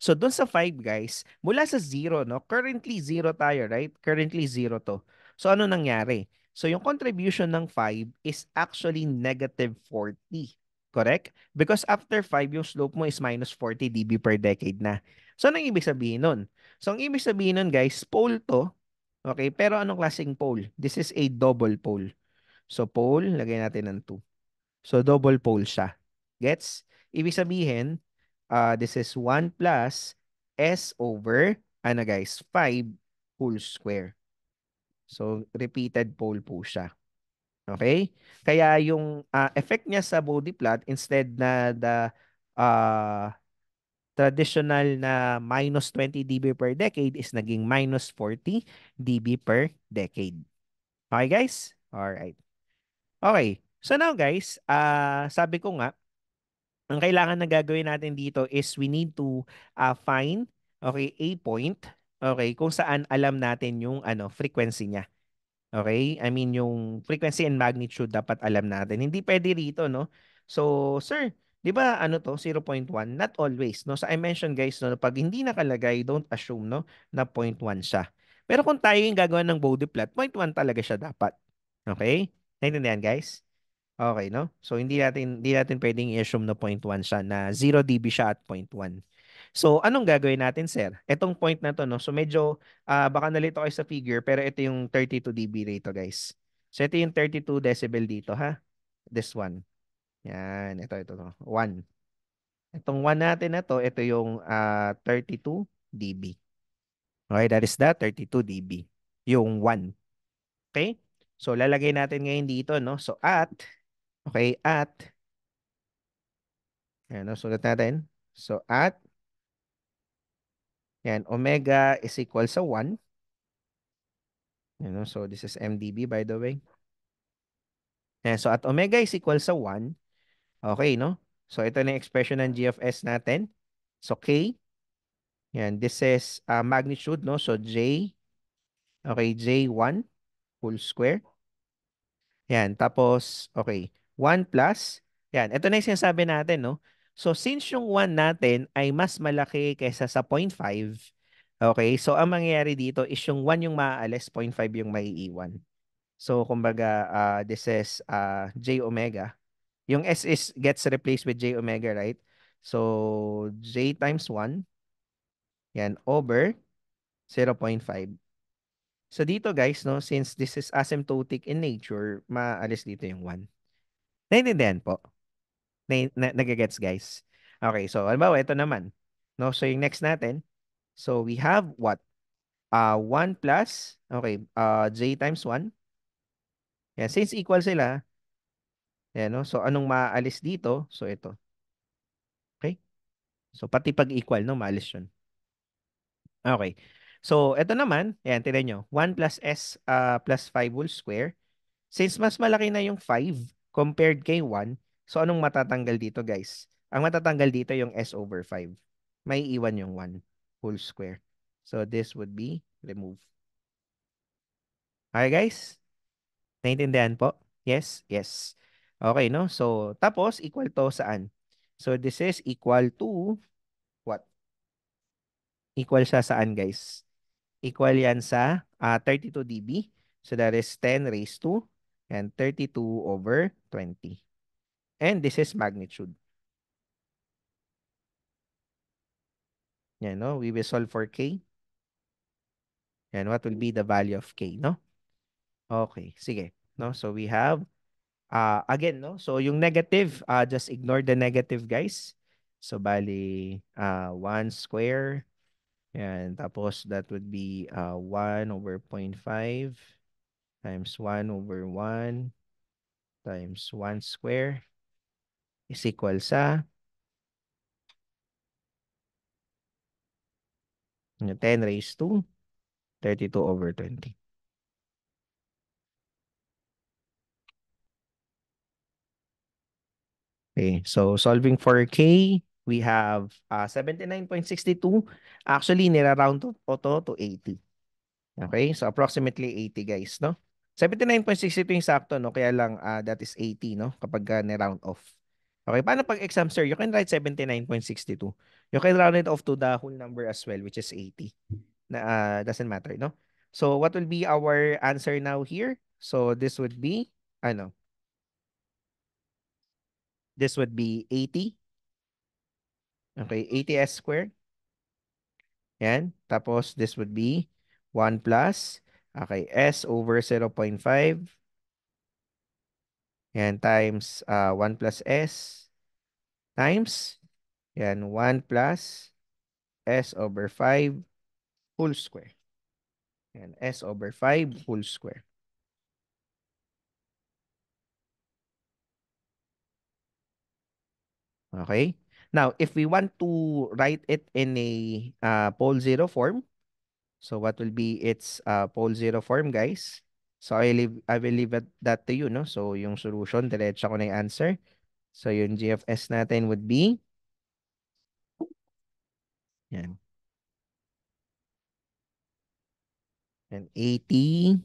So doon sa 5 guys, mula sa 0, no? currently 0 tayo, right? Currently 0 to. So ano nangyari? So yung contribution ng 5 is actually negative 40. Correct? Because after 5, yung slope mo is minus 40 dB per decade na. So, anong ibig sabihin nun? So, ang ibig sabihin nun, guys, pole to. Okay? Pero anong klaseng pole? This is a double pole. So, pole, lagay natin ng 2. So, double pole siya. Gets? Ibig sabihin, uh, this is 1 plus S over, ano guys, 5 pole square. So, repeated pole po siya. Okay? Kaya yung uh, effect niya sa body plot instead na the uh, traditional na minus 20 dB per decade is naging minus 40 dB per decade. Okay guys? Alright. Okay. So now guys, uh, sabi ko nga, ang kailangan na gagawin natin dito is we need to uh, find okay, a point okay, kung saan alam natin yung ano, frequency niya. Okay? I mean, yung frequency and magnitude dapat alam natin. Hindi pwede rito, no? So, sir, di ba ano to, 0.1? Not always, no? So, I mentioned guys, no, pag hindi nakalagay, don't assume, no, na 0.1 siya. Pero kung tayo yung gagawa ng body plot, 0.1 talaga siya dapat. Okay? Naintindihan, guys? Okay, no? So, hindi natin, hindi natin pwedeng i-assume na 0.1 siya, na 0 dB siya at 0.1. So, anong gagawin natin, sir? Itong point na to, no? So, medyo uh, baka nalito kayo sa figure, pero ito yung 32 dB rito, guys. So, ito yung 32 decibel dito, ha? This one. Yan. Ito, ito. 1. Itong 1 natin na to, ito yung uh, ah, 32 dB. Okay, that is that, 32 dB. Yung 1. Okay? So, lalagay natin ngayon dito, no? So, at, okay, at, ayan, no? sulat natin. So, at yan, omega is equal sa 1. You know, so this is MDB by the way. Yan, so at omega is equal sa 1, okay, no? So ito na yung expression ng G of S natin. So K, yan, this is uh, magnitude, no? So J, okay, J1 whole square. Yan, tapos, okay, 1 plus, yan, ito na yung sinasabi natin, no? So since yung 1 natin ay mas malaki kaysa sa 0.5, okay? So ang mangyayari dito is yung 1 yung maaalis, 0.5 yung maiiwan. So kumbaga uh, this is uh, j omega. Yung s is gets replaced with j omega, right? So j times 1 yan over 0.5. So dito guys, no, since this is asymptotic in nature, maalis dito yung 1. Naintindihan po? na, na, nagagets guys. Okay, so halimbawa ito naman. No? So yung next natin, so we have what? Uh, ah, 1 plus, okay, uh, j times 1. Yeah, since equal sila, yan, no? so anong maalis dito? So ito. Okay? So pati pag equal, no, maalis yun. Okay. So ito naman, ayan tingnan niyo. 1 plus s uh, plus 5 whole square. Since mas malaki na yung 5 compared kay 1, So anong matatanggal dito guys? Ang matatanggal dito yung S over 5. May iwan yung 1 whole square. So this would be remove. Okay guys? Naintindihan po? Yes? Yes. Okay no? So tapos equal to saan? So this is equal to what? Equal siya saan guys? Equal yan sa uh, ah, 32 dB. So that is 10 raised to and 32 over 20. And this is magnitude. Yan, no? We will solve for k. And what will be the value of k, no? Okay, sige. No? So we have, uh, again, no? So yung negative, uh, just ignore the negative, guys. So bali, uh, 1 square. And tapos that would be uh, 1 over 0.5 times 1 over 1 times 1 square is equal sa 10 ano, raised to 32 over 20. Okay, so solving for K, we have uh, 79.62. Actually, niraround to, to, to 80. Okay, so approximately 80 guys, no? 79.62 yung sakto, no? Kaya lang, uh, that is 80, no? Kapag uh, niround off. Okay, paano pag exam, sir? You can write 79.62. You can round it off to the whole number as well, which is 80. Na, uh, doesn't matter, no? So what will be our answer now here? So this would be, ano? This would be 80. Okay, 80s squared. Yan. Tapos this would be 1 plus, okay, s over 0.5 Yan, times uh, 1 plus S times, yan, 1 plus S over 5 whole square. Yan, S over 5 whole square. Okay? Now, if we want to write it in a uh, ah, pole zero form, so what will be its uh, ah, pole zero form, guys? So I leave I will leave that to you no. So yung solution diretso ko na yung answer. So yung GFS natin would be yan. And 80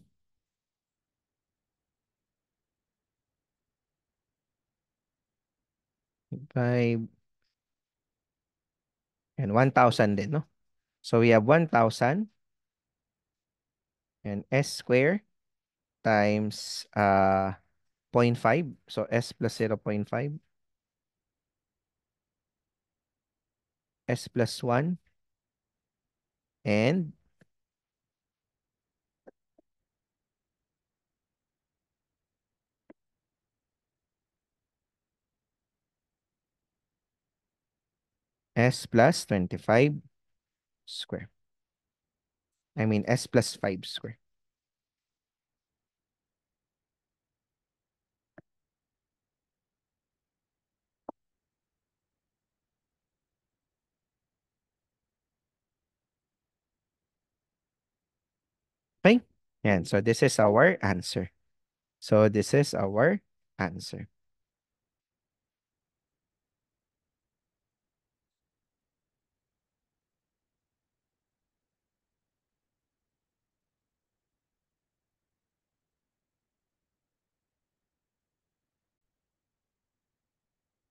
by and 1,000 din, no? So we have 1,000 and S squared times uh, 0.5. So S plus 0 0.5. S plus 1. And S plus 25 square. I mean, S plus 5 square. Okay? Yan. So this is our answer. So this is our answer.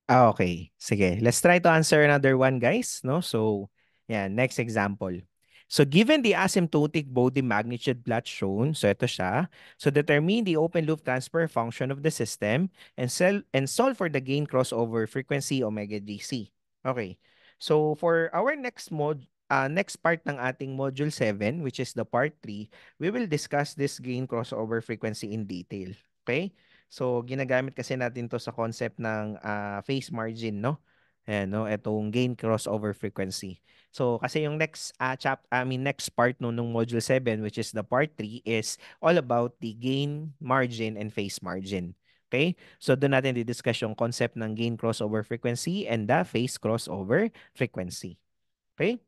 Ah, okay. Sige. Let's try to answer another one, guys. No? So, yeah, next example. So given the asymptotic Bode magnitude plot shown, so ito siya, so determine the open loop transfer function of the system and, sell, and solve for the gain crossover frequency omega DC. Okay. So for our next mod uh, next part ng ating module 7 which is the part 3, we will discuss this gain crossover frequency in detail. Okay? So ginagamit kasi natin to sa concept ng uh, phase margin, no? Ayan, eh, no? Itong gain crossover frequency. So kasi yung next uh, chap I mean next part no ng module 7 which is the part 3 is all about the gain margin and phase margin. Okay? So doon natin didiscuss yung concept ng gain crossover frequency and the phase crossover frequency. Okay?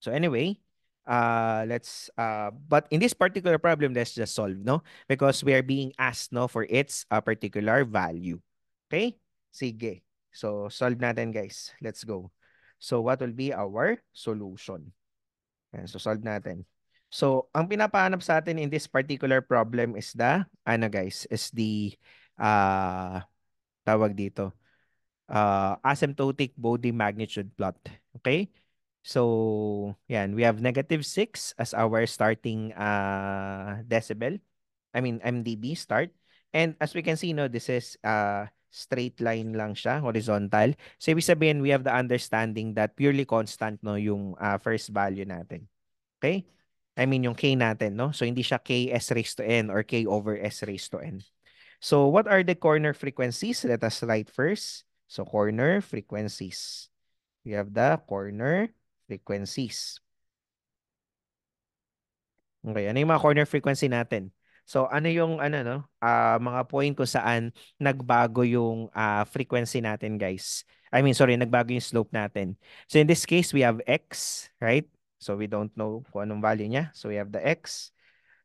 So anyway, uh let's uh but in this particular problem let's just solve no because we are being asked no for its uh, particular value. Okay? Sige. So, solve natin guys. Let's go. So, what will be our solution? Ayan, so, solve natin. So, ang pinapahanap sa atin in this particular problem is the, ano guys, is the, uh, tawag dito, uh, asymptotic body magnitude plot. Okay? So, yan, we have negative 6 as our starting uh, decibel. I mean, MDB start. And as we can see, no, this is uh, straight line lang siya, horizontal. So ibig sabihin, we have the understanding that purely constant no yung uh, first value natin. Okay? I mean yung k natin, no? So hindi siya k s raised to n or k over s raised to n. So what are the corner frequencies? Let us write first. So corner frequencies. We have the corner frequencies. Okay, ano yung mga corner frequency natin? So ano yung ano no, uh, mga point ko saan nagbago yung uh, frequency natin, guys. I mean, sorry, nagbago yung slope natin. So in this case, we have x, right? So we don't know kung anong value niya. So we have the x.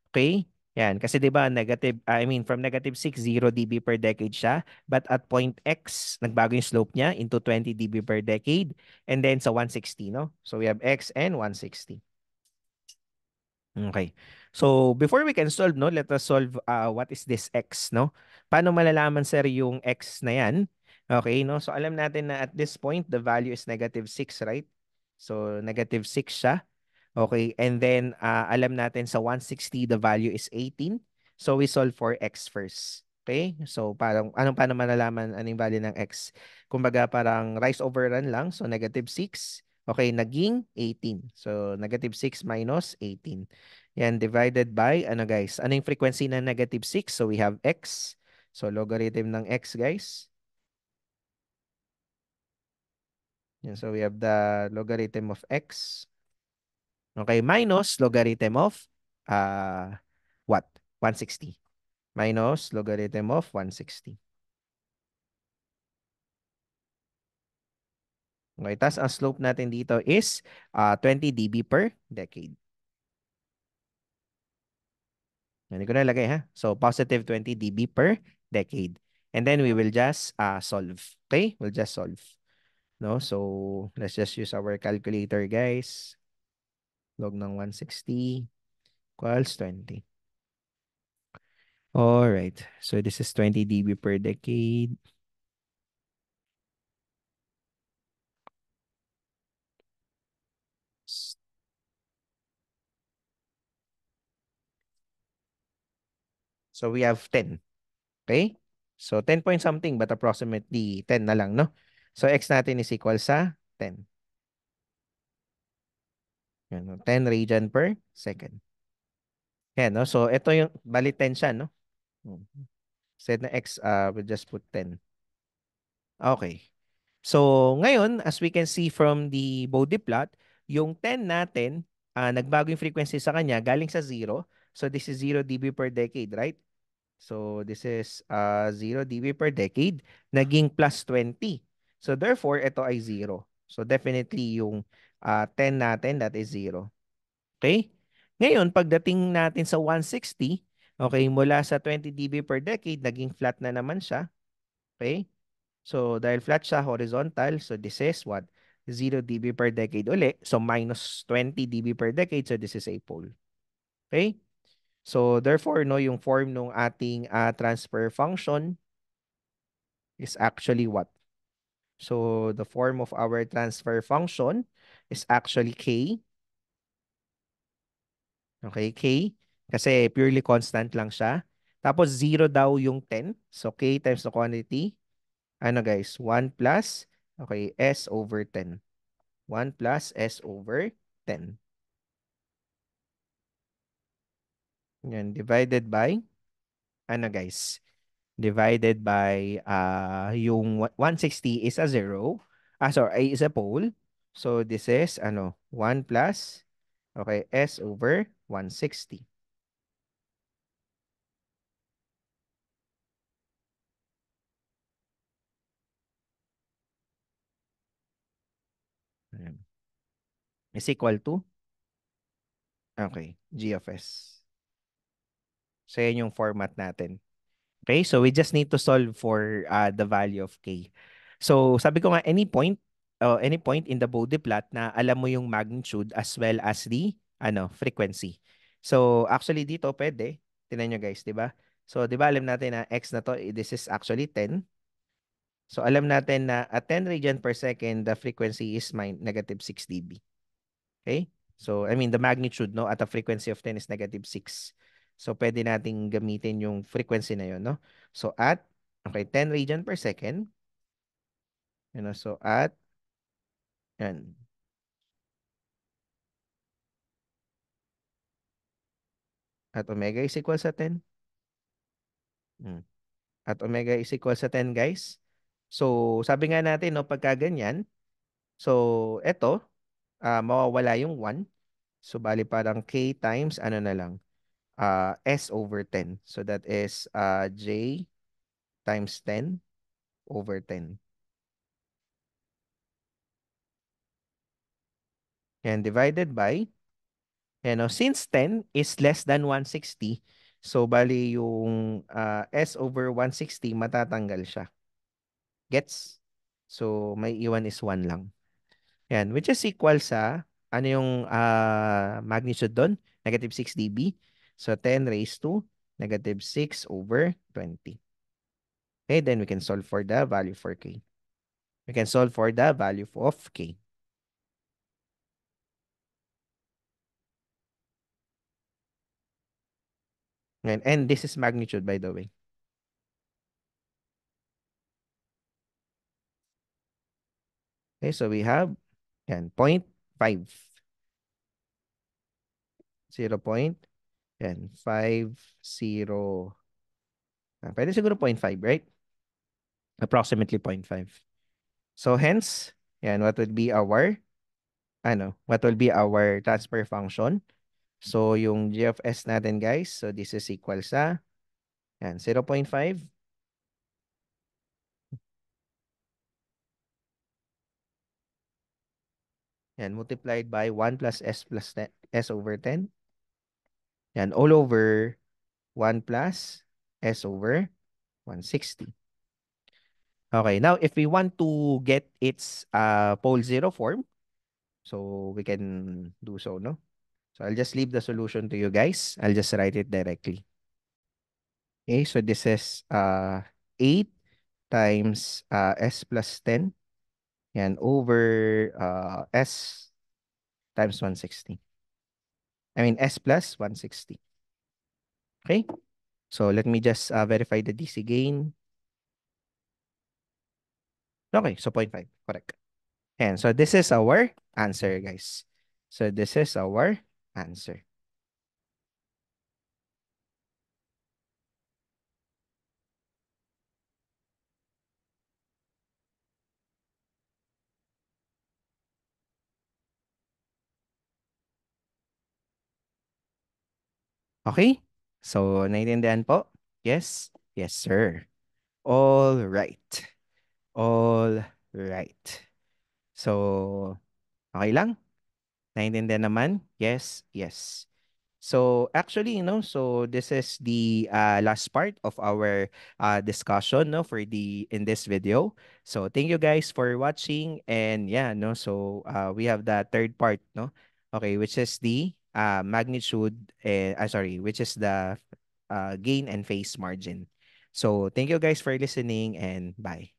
Okay? Yan, kasi 'di ba negative I mean from negative 6 0 dB per decade siya, but at point X nagbago yung slope niya into 20 dB per decade and then sa 160, no? So we have X and 160. Okay. So, before we can solve, no, let us solve uh, what is this x, no? Paano malalaman, sir, yung x na yan? Okay, no? So, alam natin na at this point, the value is negative 6, right? So, negative 6 siya. Okay, and then uh, alam natin sa 160, the value is 18. So, we solve for x first. Okay? So, parang, anong paano malalaman anong value ng x? Kumbaga, parang rise over run lang. So, negative 6 Okay, naging 18. So, negative 6 minus 18. Yan, divided by, ano guys? Ano yung frequency ng negative 6? So, we have x. So, logarithm ng x, guys. Yan, so, we have the logarithm of x. Okay, minus logarithm of uh, what? 160. Minus logarithm of 160. Okay, tapos ang slope natin dito is uh, ah, 20 dB per decade. Hindi ko na lagay ha. So positive 20 dB per decade. And then we will just uh, solve. Okay? We'll just solve. No? So let's just use our calculator guys. Log ng 160 equals 20. All right. So this is 20 dB per decade. So we have 10. Okay? So 10 point something but approximately 10 na lang, no? So x natin is equal sa 10. Yan, 10 radian per second. Yan, no? So ito yung, bali 10 siya, no? Hmm. Set na x, uh, we we'll just put 10. Okay. So ngayon, as we can see from the Bode plot, yung 10 natin, uh, nagbago yung frequency sa kanya galing sa 0 So this is 0 dB per decade, right? So this is uh, 0 dB per decade, naging plus 20. So therefore, ito ay 0. So definitely yung uh, 10 natin, that is 0. Okay? Ngayon, pagdating natin sa 160, okay, mula sa 20 dB per decade, naging flat na naman siya. Okay? So dahil flat siya, horizontal, so this is what? 0 dB per decade uli. So minus 20 dB per decade, so this is a pole. Okay? So therefore, no, yung form ng ating uh, transfer function is actually what? So the form of our transfer function is actually k. Okay, k. Kasi purely constant lang siya. Tapos 0 daw yung 10. So k times the quantity. Ano guys? 1 plus okay, s over 10. 1 plus s over 10. And divided by, ano guys, divided by uh, yung 160 is a zero. Ah, sorry, is a pole. So this is, ano, 1 plus, okay, S over 160. Is equal to? Okay, G of S. So, yan yung format natin. Okay? So, we just need to solve for uh, the value of k. So, sabi ko nga, any point, uh, any point in the Bode plot na alam mo yung magnitude as well as the ano frequency. So, actually dito pwede. Tinan nyo guys, di ba? So, di ba alam natin na x na to, eh, this is actually 10. So, alam natin na at 10 radian per second, the frequency is negative 6 dB. Okay? So, I mean, the magnitude no, at a frequency of 10 is negative 6. So, pwede nating gamitin yung frequency na yun, no? So, at, okay, 10 radian per second. You know, so, at, yan. At omega is equal sa 10. Hmm. At omega is equal sa 10, guys. So, sabi nga natin, no, pagka ganyan, so, eto, uh, mawawala yung 1. So, bali parang k times ano na lang uh, S over 10. So that is uh, J times 10 over 10. And divided by, you eh, know, since 10 is less than 160, so bali yung uh, S over 160, matatanggal siya. Gets? So may iwan is 1 lang. Yan, which is equal sa, ano yung uh, magnitude doon? Negative 6 dB. So 10 raised to negative 6 over 20. Okay, then we can solve for the value for k. We can solve for the value of k. And, and this is magnitude, by the way. Okay, so we have ten 0.5. 0.5. Yan, five zero, 0. Ah, pwede siguro 0.5, right? Approximately 0.5. So hence, yan, what would be our, ano, what will be our transfer function? So yung g of s natin guys, so this is equal sa, yan, 0.5 and multiplied by 1 plus s plus 10, s over 10. Yan, all over 1 plus S over 160. Okay, now if we want to get its uh, pole zero form, so we can do so, no? So I'll just leave the solution to you guys. I'll just write it directly. Okay, so this is uh, 8 times uh, S plus 10 and over uh, S times 160. I mean, S plus 160. Okay? So let me just uh, verify the DC gain. Okay, so 0.5, correct. And so this is our answer, guys. So this is our answer. Okay? So, naiintindihan po? Yes? Yes, sir. All right. All right. So, okay lang? Naiintindihan naman? Yes? Yes. So, actually, you know, so this is the uh, last part of our uh, discussion no, for the in this video. So, thank you guys for watching. And yeah, no, so uh, we have the third part, no? Okay, which is the uh, magnitude, and, uh, eh, ah, sorry, which is the uh, gain and phase margin. So thank you guys for listening and bye.